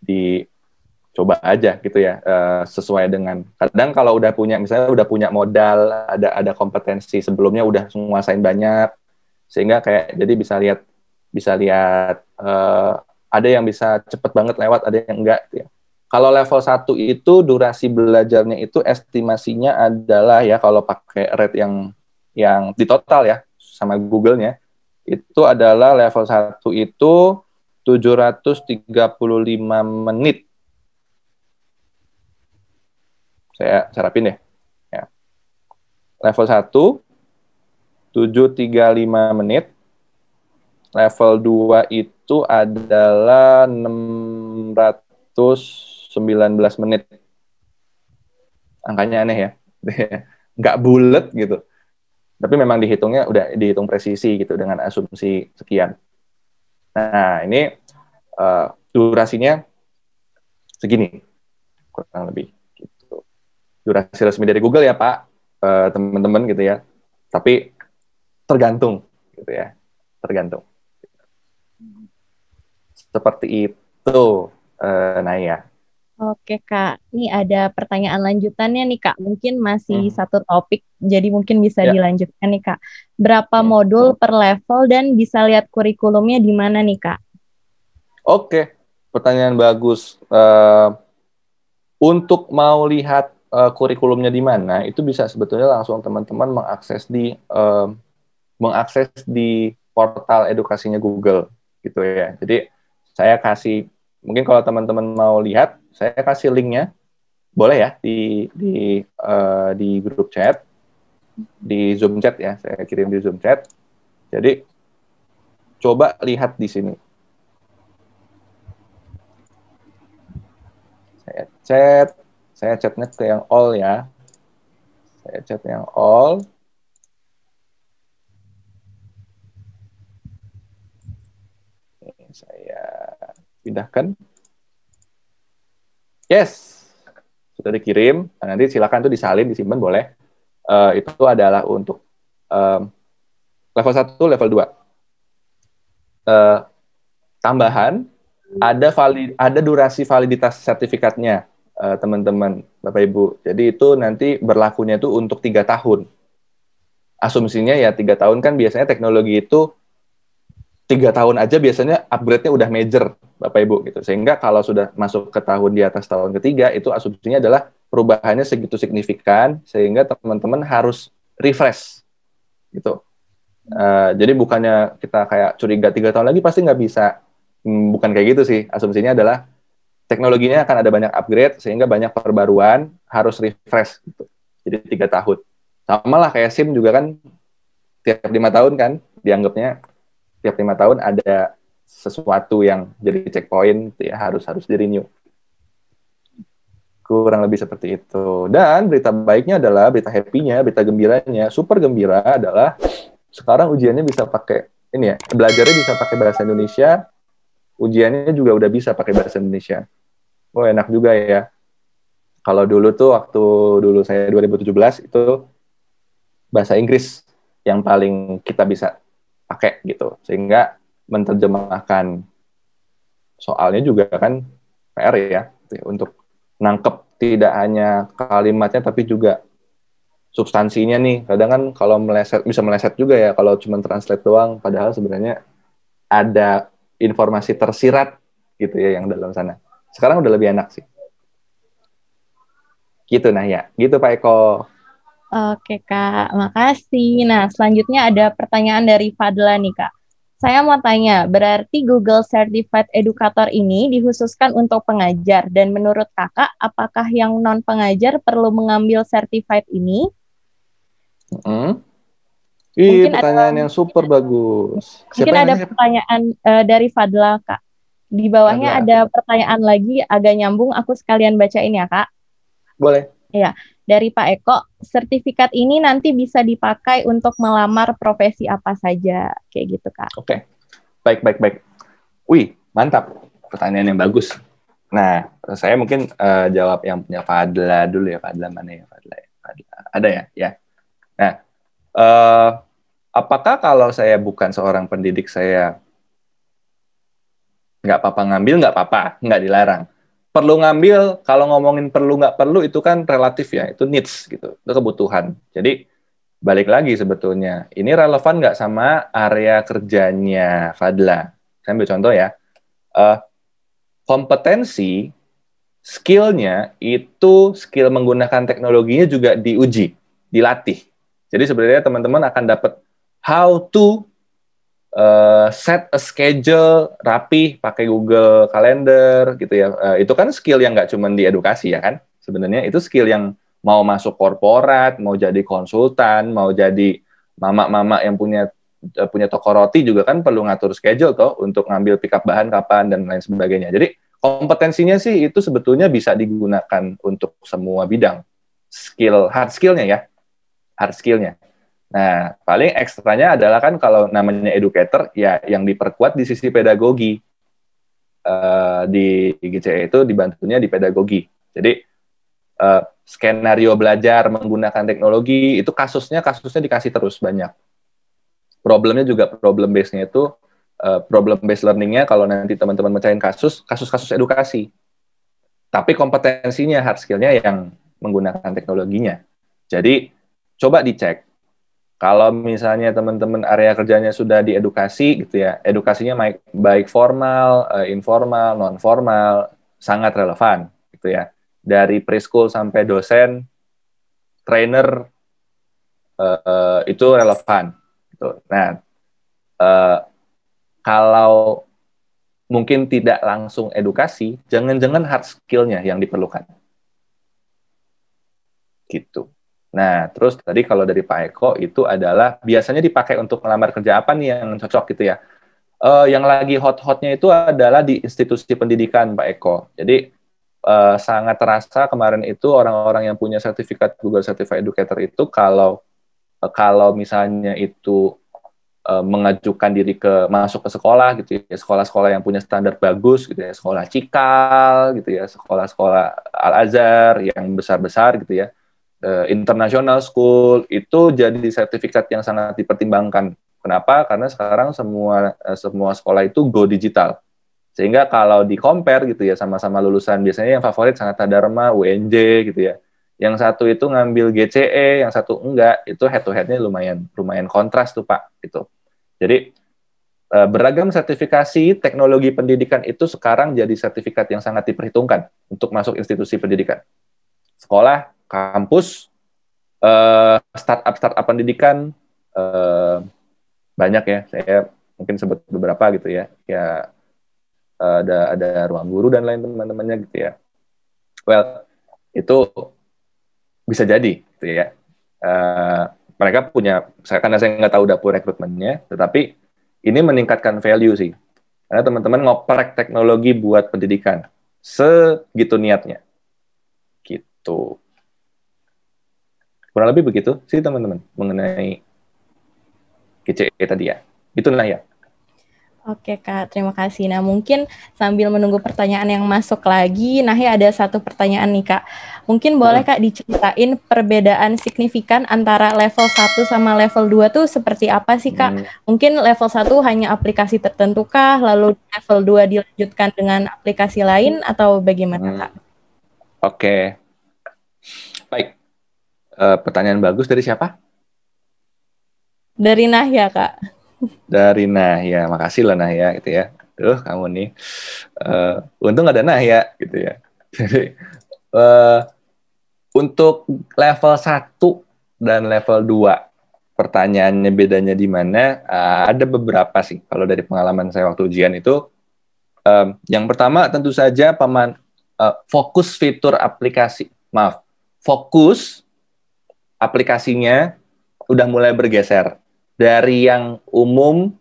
dicoba aja gitu ya uh, sesuai dengan kadang kalau udah punya misalnya udah punya modal ada ada kompetensi sebelumnya udah menguasain banyak sehingga kayak jadi bisa lihat bisa lihat uh, ada yang bisa cepet banget lewat ada yang enggak gitu ya kalau level satu itu durasi belajarnya itu estimasinya adalah ya kalau pakai rate yang yang di total ya sama Google-nya itu adalah level satu itu 735 menit. Saya sarapin deh. Ya. ya. Level 1, 735 menit. Level 2 itu adalah 619 menit. Angkanya aneh ya. Nggak bulat gitu. Tapi memang dihitungnya udah dihitung presisi gitu dengan asumsi sekian. Nah, ini uh, durasinya segini kurang lebih gitu. Durasi resmi dari Google ya, Pak. teman eh, teman-teman gitu ya. Tapi tergantung gitu ya. Tergantung. Seperti itu uh, Naya. Oke kak, ini ada pertanyaan lanjutannya nih kak. Mungkin masih hmm. satu topik, jadi mungkin bisa ya. dilanjutkan nih kak berapa modul per level dan bisa lihat kurikulumnya di mana nih kak? Oke, pertanyaan bagus. Uh, untuk mau lihat uh, kurikulumnya di mana, itu bisa sebetulnya langsung teman-teman mengakses di uh, mengakses di portal edukasinya Google gitu ya. Jadi saya kasih mungkin kalau teman-teman mau lihat, saya kasih linknya boleh ya di di uh, di grup chat di Zoom chat ya, saya kirim di Zoom chat. Jadi coba lihat di sini. Saya chat, saya chatnya ke yang all ya. Saya chat yang all. saya pindahkan. Yes, sudah dikirim. Nah, nanti silakan tuh disalin, disimpan boleh uh, itu adalah untuk um, level 1, level 2. Uh, eh, tambahan ada valid ada durasi validitas sertifikatnya uh, teman-teman Bapak Ibu. Jadi itu nanti berlakunya itu untuk tiga tahun. Asumsinya ya tiga tahun kan biasanya teknologi itu tiga tahun aja biasanya upgrade-nya udah major Bapak Ibu gitu. Sehingga kalau sudah masuk ke tahun di atas tahun ketiga itu asumsinya adalah perubahannya segitu signifikan sehingga teman-teman harus refresh gitu. Uh, jadi bukannya kita kayak curiga tiga tahun lagi pasti nggak bisa, hmm, bukan kayak gitu sih. Asumsinya adalah teknologinya akan ada banyak upgrade sehingga banyak perbaruan harus refresh gitu. Jadi tiga tahun. Sama lah kayak SIM juga kan tiap lima tahun kan dianggapnya tiap lima tahun ada sesuatu yang jadi checkpoint ya harus harus di renew kurang lebih seperti itu. Dan berita baiknya adalah berita happy-nya, berita gembiranya, super gembira adalah sekarang ujiannya bisa pakai ini ya, belajarnya bisa pakai bahasa Indonesia, ujiannya juga udah bisa pakai bahasa Indonesia. Oh enak juga ya. Kalau dulu tuh waktu dulu saya 2017 itu bahasa Inggris yang paling kita bisa pakai gitu. Sehingga menerjemahkan soalnya juga kan PR ya untuk nangkep tidak hanya kalimatnya tapi juga substansinya nih. Kadang kan kalau meleset bisa meleset juga ya kalau cuma translate doang padahal sebenarnya ada informasi tersirat gitu ya yang dalam sana. Sekarang udah lebih enak sih. Gitu nah ya. Gitu Pak Eko. Oke Kak, makasih. Nah, selanjutnya ada pertanyaan dari Fadla nih Kak. Saya mau tanya, berarti Google Certified Educator ini dikhususkan untuk pengajar dan menurut kakak, apakah yang non pengajar perlu mengambil certified ini? Hmm. Ih, mungkin pertanyaan ada, yang super mungkin, bagus. Siapa mungkin ada nanya? pertanyaan uh, dari Fadla, Kak. Di bawahnya Fadla. ada pertanyaan lagi, agak nyambung. Aku sekalian bacain ya, Kak. Boleh. Iya dari Pak Eko, sertifikat ini nanti bisa dipakai untuk melamar profesi apa saja, kayak gitu Kak. Oke, okay. baik, baik, baik. Wih, mantap. Pertanyaan yang bagus. Nah, saya mungkin uh, jawab yang punya Fadla dulu ya, Fadla mana ya, Fadla, ya? Fadla. ada ya, ya. Nah, uh, apakah kalau saya bukan seorang pendidik saya nggak apa-apa ngambil, nggak apa-apa, nggak dilarang perlu ngambil kalau ngomongin perlu nggak perlu itu kan relatif ya itu needs gitu itu kebutuhan jadi balik lagi sebetulnya ini relevan nggak sama area kerjanya Fadla saya ambil contoh ya uh, kompetensi skillnya itu skill menggunakan teknologinya juga diuji dilatih jadi sebenarnya teman-teman akan dapat how to uh, set a schedule rapi pakai Google Calendar gitu ya. Uh, itu kan skill yang nggak cuma di edukasi ya kan. Sebenarnya itu skill yang mau masuk korporat, mau jadi konsultan, mau jadi mama-mama yang punya uh, punya toko roti juga kan perlu ngatur schedule tuh untuk ngambil pickup bahan kapan dan lain sebagainya. Jadi kompetensinya sih itu sebetulnya bisa digunakan untuk semua bidang. Skill hard skillnya ya, hard skillnya. Nah, paling ekstranya adalah kan kalau namanya educator, ya yang diperkuat di sisi pedagogi. Uh, di GCE itu dibantunya di pedagogi. Jadi, uh, skenario belajar menggunakan teknologi, itu kasusnya kasusnya dikasih terus banyak. Problemnya juga problem base-nya itu, uh, problem base learning-nya kalau nanti teman-teman mencari kasus, kasus-kasus edukasi. Tapi kompetensinya, hard skill-nya yang menggunakan teknologinya. Jadi, coba dicek kalau misalnya teman-teman area kerjanya sudah diedukasi gitu ya, edukasinya baik, baik formal, eh, informal, non formal, sangat relevan gitu ya. Dari preschool sampai dosen, trainer uh, itu relevan. Gitu. Nah, uh, kalau mungkin tidak langsung edukasi, jangan-jangan hard skillnya yang diperlukan. Gitu. Nah, terus tadi kalau dari Pak Eko itu adalah biasanya dipakai untuk melamar kerja apa nih yang cocok gitu ya? Uh, yang lagi hot-hotnya itu adalah di institusi pendidikan, Pak Eko. Jadi uh, sangat terasa kemarin itu orang-orang yang punya sertifikat Google Certified Educator itu kalau uh, kalau misalnya itu uh, mengajukan diri ke masuk ke sekolah gitu ya sekolah-sekolah yang punya standar bagus gitu ya sekolah Cikal gitu ya sekolah-sekolah Al Azhar yang besar-besar gitu ya uh, international school itu jadi sertifikat yang sangat dipertimbangkan. Kenapa? Karena sekarang semua uh, semua sekolah itu go digital. Sehingga kalau di compare gitu ya sama-sama lulusan biasanya yang favorit sangat Dharma, UNJ gitu ya. Yang satu itu ngambil GCE, yang satu enggak, itu head to headnya lumayan lumayan kontras tuh Pak gitu. Jadi eh, beragam sertifikasi teknologi pendidikan itu sekarang jadi sertifikat yang sangat diperhitungkan untuk masuk institusi pendidikan. Sekolah kampus, uh, startup startup pendidikan uh, banyak ya. Saya mungkin sebut beberapa gitu ya. Ya eh, ada ada ruang guru dan lain teman-temannya gitu ya. Well itu bisa jadi gitu ya. Uh, mereka punya saya karena saya nggak tahu dapur rekrutmennya, tetapi ini meningkatkan value sih. Karena teman-teman ngoprek teknologi buat pendidikan segitu niatnya. Gitu. Kurang lebih begitu sih teman-teman mengenai GCE tadi ya. Itu nah ya. Oke Kak, terima kasih. Nah mungkin sambil menunggu pertanyaan yang masuk lagi, nah ya ada satu pertanyaan nih Kak. Mungkin hmm. boleh Kak diceritain perbedaan signifikan antara level 1 sama level 2 tuh seperti apa sih Kak? Hmm. Mungkin level 1 hanya aplikasi tertentu Kak, lalu level 2 dilanjutkan dengan aplikasi lain atau bagaimana hmm. Kak? Hmm. Oke, baik. Eh, pertanyaan bagus dari siapa? Dari Nahya, Kak. Dari Nahya. Makasih lah Nahya gitu ya. Tuh kamu nih. Uh, untung ada Nahya gitu ya. Jadi, uh, untuk level 1 dan level 2, pertanyaannya bedanya di mana? Uh, ada beberapa sih. Kalau dari pengalaman saya waktu ujian itu, um, yang pertama tentu saja paman uh, fokus fitur aplikasi. Maaf, fokus aplikasinya udah mulai bergeser dari yang umum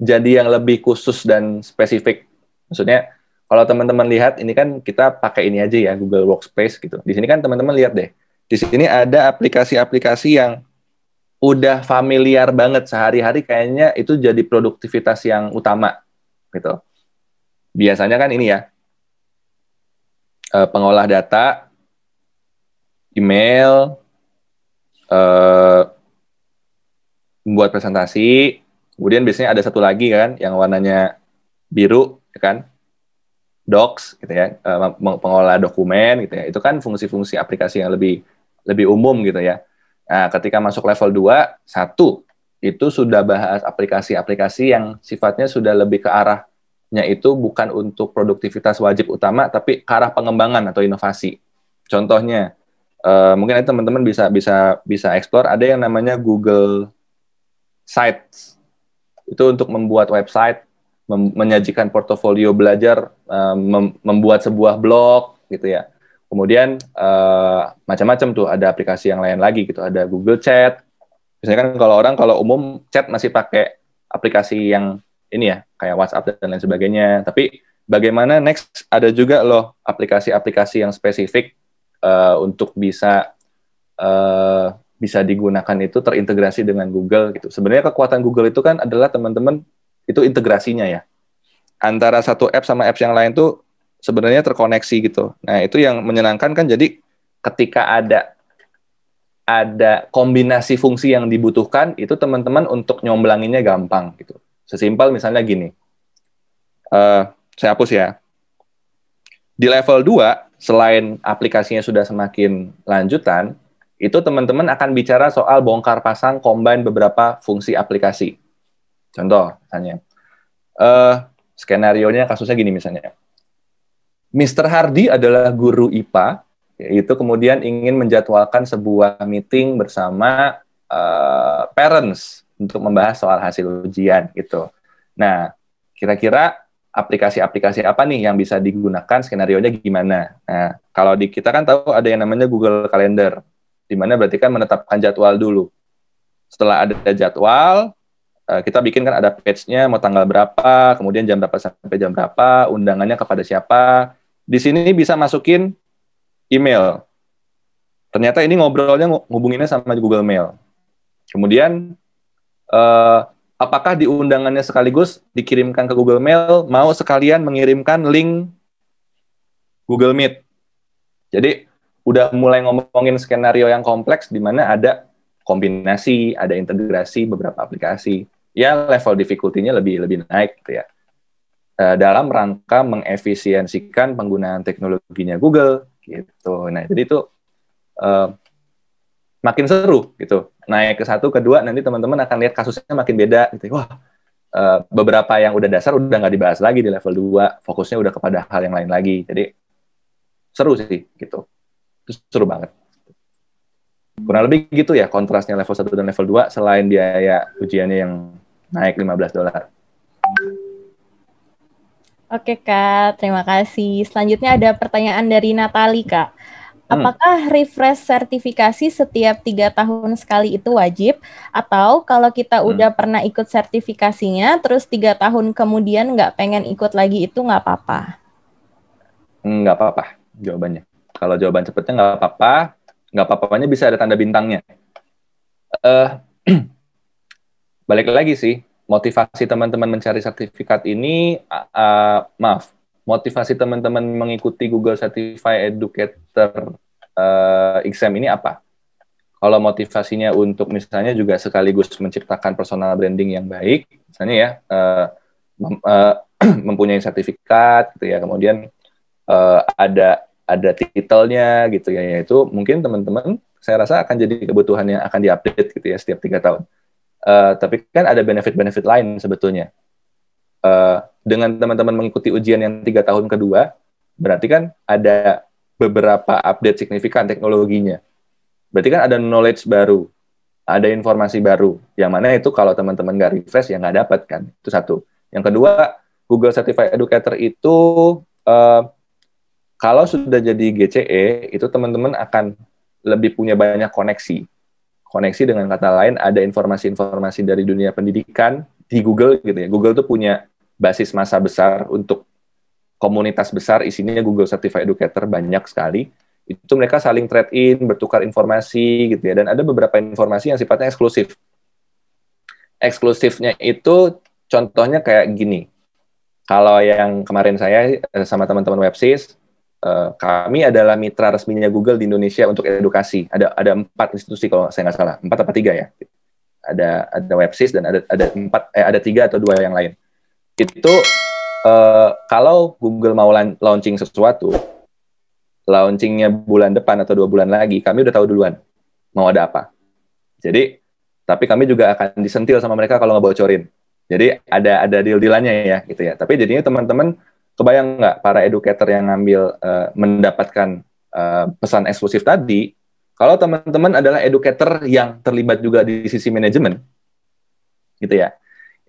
jadi yang lebih khusus dan spesifik. Maksudnya kalau teman-teman lihat ini kan kita pakai ini aja ya Google Workspace gitu. Di sini kan teman-teman lihat deh. Di sini ada aplikasi-aplikasi yang udah familiar banget sehari-hari kayaknya itu jadi produktivitas yang utama gitu. Biasanya kan ini ya eh, pengolah data, email, uh, eh, membuat presentasi, kemudian biasanya ada satu lagi kan yang warnanya biru, ya kan? Docs gitu ya, uh, pengelola dokumen gitu ya. Itu kan fungsi-fungsi aplikasi yang lebih lebih umum gitu ya. Nah, ketika masuk level 2, satu itu sudah bahas aplikasi-aplikasi yang sifatnya sudah lebih ke arahnya itu bukan untuk produktivitas wajib utama, tapi ke arah pengembangan atau inovasi. Contohnya, Eh, mungkin nanti teman-teman bisa bisa bisa explore ada yang namanya Google Sites itu untuk membuat website mem menyajikan portofolio belajar uh, mem membuat sebuah blog gitu ya kemudian uh, macam-macam tuh ada aplikasi yang lain lagi gitu ada Google Chat misalnya kan kalau orang kalau umum chat masih pakai aplikasi yang ini ya kayak WhatsApp dan lain sebagainya tapi bagaimana next ada juga loh aplikasi-aplikasi yang spesifik uh, untuk bisa uh, bisa digunakan itu terintegrasi dengan Google gitu. Sebenarnya kekuatan Google itu kan adalah teman-teman itu integrasinya ya. Antara satu app sama apps yang lain tuh sebenarnya terkoneksi gitu. Nah, itu yang menyenangkan kan jadi ketika ada ada kombinasi fungsi yang dibutuhkan itu teman-teman untuk nyomblanginnya gampang gitu. Sesimpel misalnya gini. Uh, saya hapus ya. Di level 2 selain aplikasinya sudah semakin lanjutan, itu teman-teman akan bicara soal bongkar pasang combine beberapa fungsi aplikasi. Contoh, misalnya, uh, skenario-nya kasusnya gini misalnya. Mr. Hardy adalah guru IPA, itu kemudian ingin menjadwalkan sebuah meeting bersama uh, parents untuk membahas soal hasil ujian gitu. Nah, kira-kira aplikasi-aplikasi apa nih yang bisa digunakan, skenario-nya gimana. Nah, kalau di kita kan tahu ada yang namanya Google Calendar, di mana berarti kan menetapkan jadwal dulu. Setelah ada jadwal, eh, kita bikin kan ada page-nya, mau tanggal berapa, kemudian jam berapa sampai jam berapa, undangannya kepada siapa. Di sini bisa masukin email. Ternyata ini ngobrolnya ngubunginnya sama Google Mail. Kemudian eh, apakah di undangannya sekaligus dikirimkan ke Google Mail, mau sekalian mengirimkan link Google Meet. Jadi udah mulai ngomongin skenario yang kompleks di mana ada kombinasi, ada integrasi beberapa aplikasi. Ya level difficulty-nya lebih lebih naik gitu ya. E, dalam rangka mengefisiensikan penggunaan teknologinya Google gitu. Nah, jadi itu e, makin seru gitu. Naik ke satu, kedua, nanti teman-teman akan lihat kasusnya makin beda gitu. Wah, eh, beberapa yang udah dasar udah nggak dibahas lagi di level 2, fokusnya udah kepada hal yang lain lagi. Jadi seru sih gitu. Itu seru banget. Kurang lebih gitu ya kontrasnya level 1 dan level 2 selain biaya ujiannya yang naik 15 dolar. Oke Kak, terima kasih. Selanjutnya ada pertanyaan dari Natali Kak. Hmm. Apakah refresh sertifikasi setiap tiga tahun sekali itu wajib? Atau kalau kita hmm. udah pernah ikut sertifikasinya, terus tiga tahun kemudian nggak pengen ikut lagi itu nggak apa-apa? Nggak apa-apa jawabannya. Kalau jawaban cepetnya nggak apa-apa, nggak apa-apanya bisa ada tanda bintangnya. Uh, balik lagi sih, motivasi teman-teman mencari sertifikat ini, uh, maaf, motivasi teman-teman mengikuti Google Certified Educator uh, eh, exam ini apa? Kalau motivasinya untuk misalnya juga sekaligus menciptakan personal branding yang baik, misalnya ya uh, mem uh, mempunyai sertifikat gitu ya, kemudian uh, ada ada titelnya gitu ya, Itu mungkin teman-teman saya rasa akan jadi kebutuhan yang akan diupdate gitu ya setiap tiga tahun. Uh, tapi kan ada benefit-benefit lain sebetulnya. Uh, dengan teman-teman mengikuti ujian yang tiga tahun kedua, berarti kan ada beberapa update signifikan teknologinya. Berarti kan ada knowledge baru, ada informasi baru. Yang mana itu kalau teman-teman nggak refresh ya nggak dapat kan. Itu satu. Yang kedua, Google Certified Educator itu uh, kalau sudah jadi GCE itu teman-teman akan lebih punya banyak koneksi. Koneksi dengan kata lain ada informasi-informasi dari dunia pendidikan di Google gitu ya. Google tuh punya basis masa besar untuk komunitas besar isinya Google Certified Educator banyak sekali itu mereka saling trade in bertukar informasi gitu ya dan ada beberapa informasi yang sifatnya eksklusif eksklusifnya itu contohnya kayak gini kalau yang kemarin saya eh, sama teman-teman websis eh, kami adalah mitra resminya Google di Indonesia untuk edukasi ada ada empat institusi kalau saya nggak salah empat atau tiga ya ada ada websis dan ada ada empat eh, ada tiga atau dua yang lain itu uh, kalau Google mau launching sesuatu, launchingnya bulan depan atau dua bulan lagi, kami udah tahu duluan mau ada apa. Jadi, tapi kami juga akan disentil sama mereka kalau nggak bocorin. Jadi ada ada deal dealannya ya gitu ya. Tapi jadinya teman-teman kebayang nggak para educator yang ngambil uh, mendapatkan uh, pesan eksklusif tadi, kalau teman-teman adalah educator yang terlibat juga di sisi manajemen, gitu ya,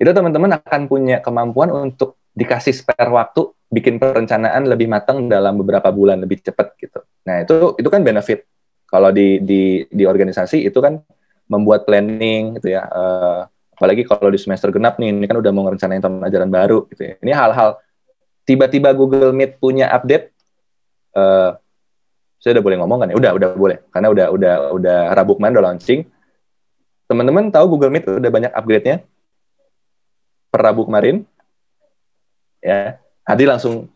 itu teman-teman akan punya kemampuan untuk dikasih spare waktu bikin perencanaan lebih matang dalam beberapa bulan lebih cepat gitu. Nah itu itu kan benefit kalau di di di organisasi itu kan membuat planning gitu ya. Uh, apalagi kalau di semester genap nih ini kan udah mau ngerencanain tahun ajaran baru gitu ya. Ini hal-hal tiba-tiba Google Meet punya update. Uh, saya udah boleh ngomong kan ya? Udah udah boleh karena udah udah udah Rabu kemarin udah launching. Teman-teman tahu Google Meet udah banyak upgrade-nya per Rabu kemarin ya Hadi langsung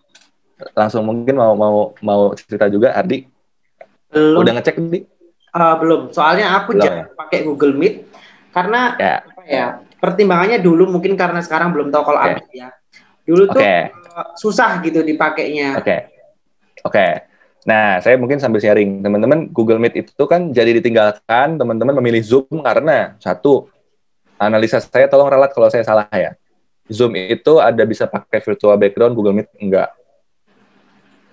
langsung mungkin mau mau mau cerita juga Ardi belum. udah ngecek nih ah, uh, belum soalnya aku belum, jarang pakai Google Meet karena ya. apa ya pertimbangannya dulu mungkin karena sekarang belum tahu kalau okay. ada ya dulu okay. tuh eh, susah gitu dipakainya oke okay. oke okay. Nah, saya mungkin sambil sharing, teman-teman Google Meet itu kan jadi ditinggalkan, teman-teman memilih Zoom karena satu, analisa saya tolong ralat kalau saya salah ya. Zoom itu ada bisa pakai virtual background, Google Meet enggak.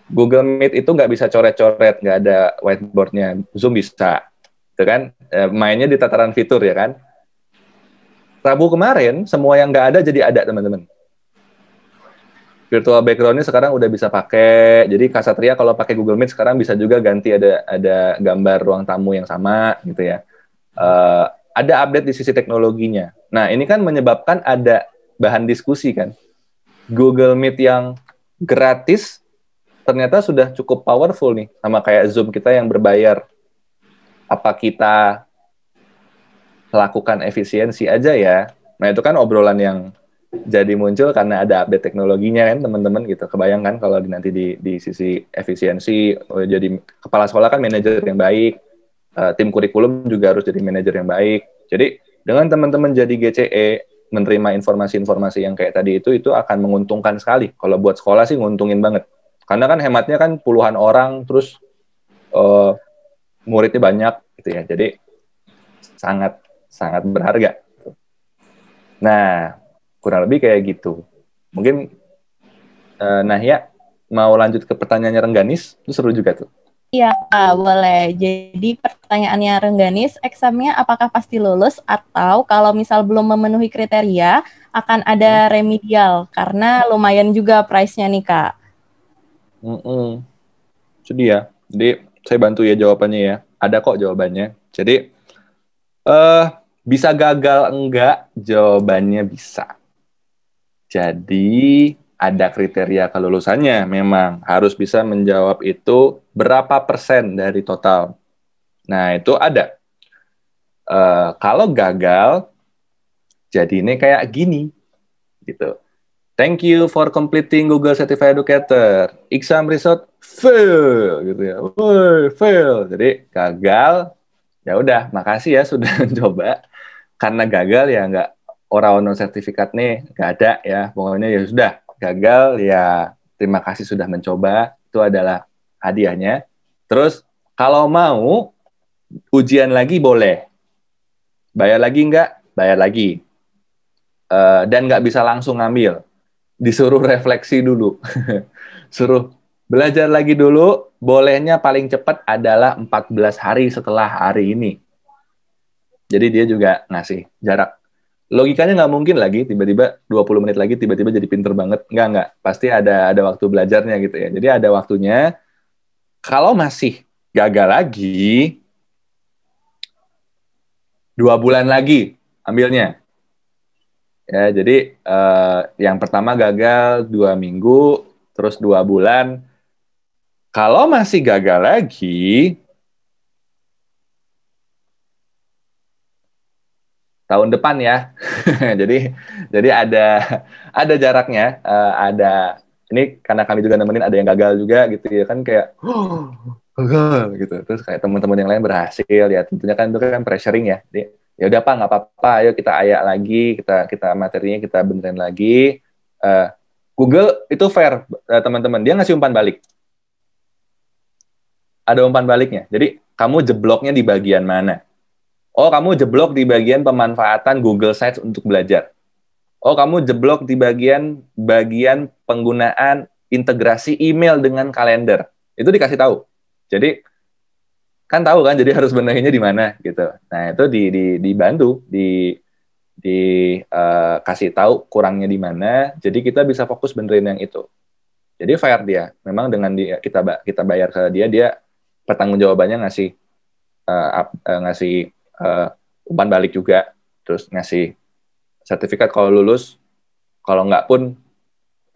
Google Meet itu enggak bisa coret-coret, enggak ada whiteboardnya. Zoom bisa, itu kan? E, mainnya di tataran fitur ya kan. Rabu kemarin semua yang nggak ada jadi ada teman-teman. Virtual backgroundnya sekarang udah bisa pakai. Jadi Kasatria kalau pakai Google Meet sekarang bisa juga ganti ada ada gambar ruang tamu yang sama gitu ya. E, ada update di sisi teknologinya. Nah ini kan menyebabkan ada bahan diskusi kan. Google Meet yang gratis ternyata sudah cukup powerful nih sama kayak Zoom kita yang berbayar. Apa kita lakukan efisiensi aja ya? Nah, itu kan obrolan yang jadi muncul karena ada update teknologinya kan teman-teman gitu. Kebayangkan kalau nanti di, di sisi efisiensi oh, jadi kepala sekolah kan manajer yang baik, eh, tim kurikulum juga harus jadi manajer yang baik. Jadi dengan teman-teman jadi GCE menerima informasi-informasi yang kayak tadi itu itu akan menguntungkan sekali. Kalau buat sekolah sih nguntungin banget. Karena kan hematnya kan puluhan orang terus uh, muridnya banyak gitu ya. Jadi sangat sangat berharga. Nah, kurang lebih kayak gitu. Mungkin uh, ya mau lanjut ke pertanyaannya Rengganis, itu seru juga tuh. Iya, boleh. Jadi pertanyaannya Rengganis, eksamnya apakah pasti lulus atau kalau misal belum memenuhi kriteria akan ada hmm. remedial karena lumayan juga price-nya nih kak. Mm -mm. Jadi ya, jadi saya bantu ya jawabannya ya. Ada kok jawabannya. Jadi uh, bisa gagal enggak? Jawabannya bisa. Jadi ada kriteria kelulusannya memang harus bisa menjawab itu berapa persen dari total. Nah itu ada. E, kalau gagal, jadi ini kayak gini, gitu. Thank you for completing Google Certified Educator. Exam result fail, gitu ya. Fail, fail. Jadi gagal. Ya udah, makasih ya sudah mencoba. Karena gagal ya nggak orang non sertifikat nih nggak ada ya. Pokoknya ya sudah gagal ya terima kasih sudah mencoba itu adalah hadiahnya terus kalau mau ujian lagi boleh bayar lagi enggak bayar lagi uh, dan nggak bisa langsung ngambil disuruh refleksi dulu suruh belajar lagi dulu bolehnya paling cepat adalah 14 hari setelah hari ini jadi dia juga ngasih jarak logikanya nggak mungkin lagi tiba-tiba 20 menit lagi tiba-tiba jadi pinter banget nggak nggak pasti ada ada waktu belajarnya gitu ya jadi ada waktunya kalau masih gagal lagi dua bulan lagi ambilnya ya jadi eh, yang pertama gagal dua minggu terus dua bulan kalau masih gagal lagi tahun depan ya. jadi jadi ada ada jaraknya, uh, ada ini karena kami juga nemenin ada yang gagal juga gitu ya kan kayak oh, gagal gitu. Terus kayak teman-teman yang lain berhasil ya tentunya kan itu kan pressuring ya. Jadi ya udah apa nggak apa-apa, ayo kita ayak lagi, kita kita materinya kita benerin lagi. Uh, Google itu fair eh, teman-teman, dia ngasih umpan balik. Ada umpan baliknya. Jadi kamu jebloknya di bagian mana? Oh, kamu jeblok di bagian pemanfaatan Google Sites untuk belajar. Oh, kamu jeblok di bagian bagian penggunaan integrasi email dengan kalender. Itu dikasih tahu. Jadi kan tahu kan, jadi harus benahinnya di mana gitu. Nah, itu di, di dibantu, di dikasih eh, uh, tahu kurangnya di mana. Jadi kita bisa fokus benerin yang itu. Jadi fair dia. Memang dengan dia, kita kita bayar ke dia, dia pertanggungjawabannya ngasih uh, uh, ngasih uh, umpan balik juga terus ngasih sertifikat kalau lulus kalau nggak pun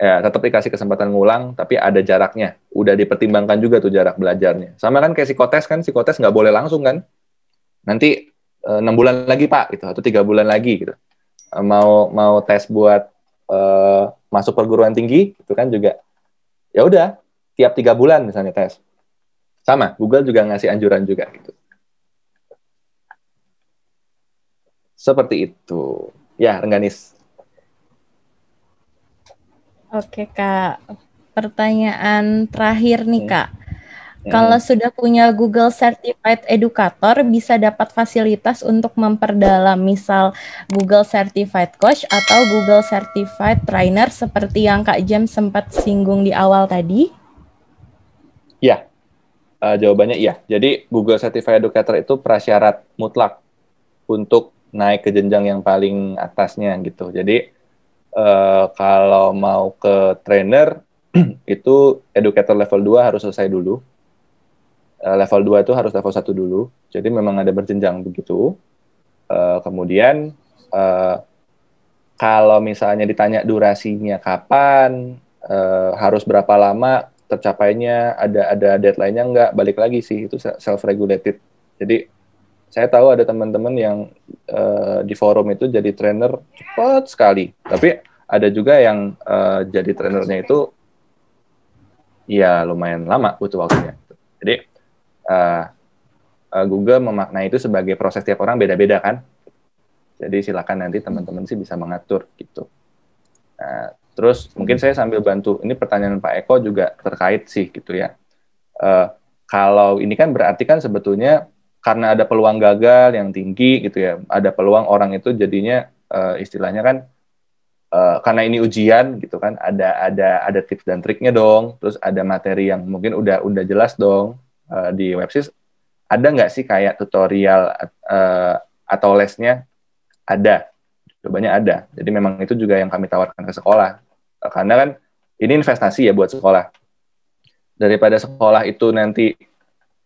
ya tetap dikasih kesempatan ngulang tapi ada jaraknya udah dipertimbangkan juga tuh jarak belajarnya sama kan kayak psikotes kan psikotes nggak boleh langsung kan nanti eh, enam bulan lagi pak gitu atau tiga bulan lagi gitu eh, mau mau tes buat uh, masuk perguruan tinggi itu kan juga ya udah tiap tiga bulan misalnya tes sama Google juga ngasih anjuran juga gitu Seperti itu. Ya, Rengganis. Oke, Kak. Pertanyaan terakhir nih, hmm. Kak. Hmm. Kalau sudah punya Google Certified Educator, bisa dapat fasilitas untuk memperdalam, misal Google Certified Coach atau Google Certified Trainer seperti yang Kak James sempat singgung di awal tadi? Ya, uh, jawabannya iya. Jadi Google Certified Educator itu prasyarat mutlak untuk naik ke jenjang yang paling atasnya gitu. Jadi uh, kalau mau ke trainer itu educator level 2 harus selesai dulu. Uh, level 2 itu harus level 1 dulu. Jadi memang ada berjenjang begitu. Uh, kemudian uh, kalau misalnya ditanya durasinya kapan, uh, harus berapa lama tercapainya, ada ada deadline-nya nggak, balik lagi sih itu self regulated. Jadi saya tahu ada teman-teman yang uh, di forum itu jadi trainer cepat sekali tapi ada juga yang uh, jadi trainernya itu ya lumayan lama butuh waktunya jadi uh, uh, Google memaknai itu sebagai proses tiap orang beda-beda kan jadi silakan nanti teman-teman sih bisa mengatur gitu uh, terus mungkin saya sambil bantu ini pertanyaan Pak Eko juga terkait sih gitu ya uh, kalau ini kan berarti kan sebetulnya karena ada peluang gagal yang tinggi gitu ya, ada peluang orang itu jadinya uh, istilahnya kan uh, karena ini ujian gitu kan, ada ada ada tips dan triknya dong, terus ada materi yang mungkin udah udah jelas dong uh, di websis, ada nggak sih kayak tutorial uh, atau lesnya? Ada, cobanya ada. Jadi memang itu juga yang kami tawarkan ke sekolah, uh, karena kan ini investasi ya buat sekolah. Daripada sekolah itu nanti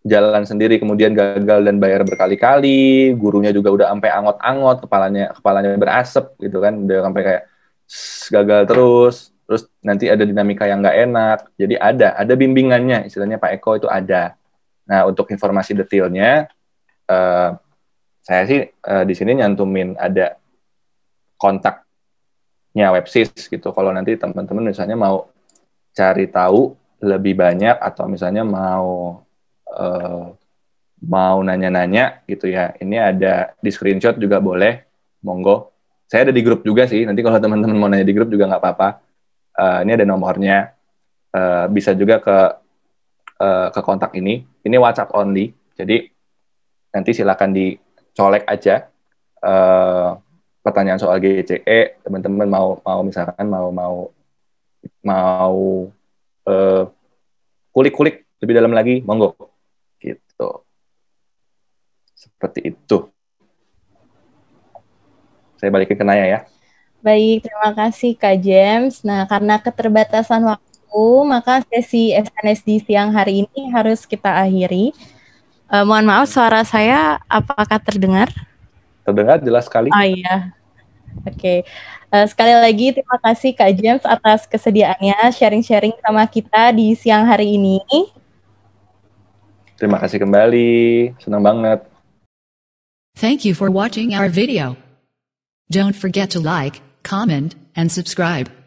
jalan sendiri kemudian gagal dan bayar berkali-kali gurunya juga udah sampai angot-angot kepalanya kepalanya berasap gitu kan udah sampai kayak gagal terus terus nanti ada dinamika yang nggak enak jadi ada ada bimbingannya istilahnya Pak Eko itu ada nah untuk informasi detailnya uh, saya sih uh, di sini nyantumin ada kontaknya websis gitu kalau nanti teman-teman misalnya mau cari tahu lebih banyak atau misalnya mau Eh, mau nanya-nanya gitu ya, ini ada di screenshot juga boleh, monggo. Saya ada di grup juga sih, nanti kalau teman-teman mau nanya di grup juga nggak apa-apa. Uh, ini ada nomornya, uh, bisa juga ke uh, ke kontak ini. Ini WhatsApp only, jadi nanti silakan dicolek aja uh, pertanyaan soal GCE. Teman-teman mau mau misalkan mau mau mau uh, kulik-kulik lebih dalam lagi, monggo gitu. Seperti itu. Saya balik ke Naya ya. Baik, terima kasih Kak James. Nah, karena keterbatasan waktu, maka sesi SNSD siang hari ini harus kita akhiri. Uh, mohon maaf, suara saya apakah terdengar? Terdengar jelas sekali. Oh iya, Oke, okay. uh, eh, sekali lagi terima kasih Kak James atas kesediaannya sharing-sharing sama kita di siang hari ini. Terima kasih kembali. Senang banget. Thank you for watching our video. Don't forget to like, comment, and subscribe.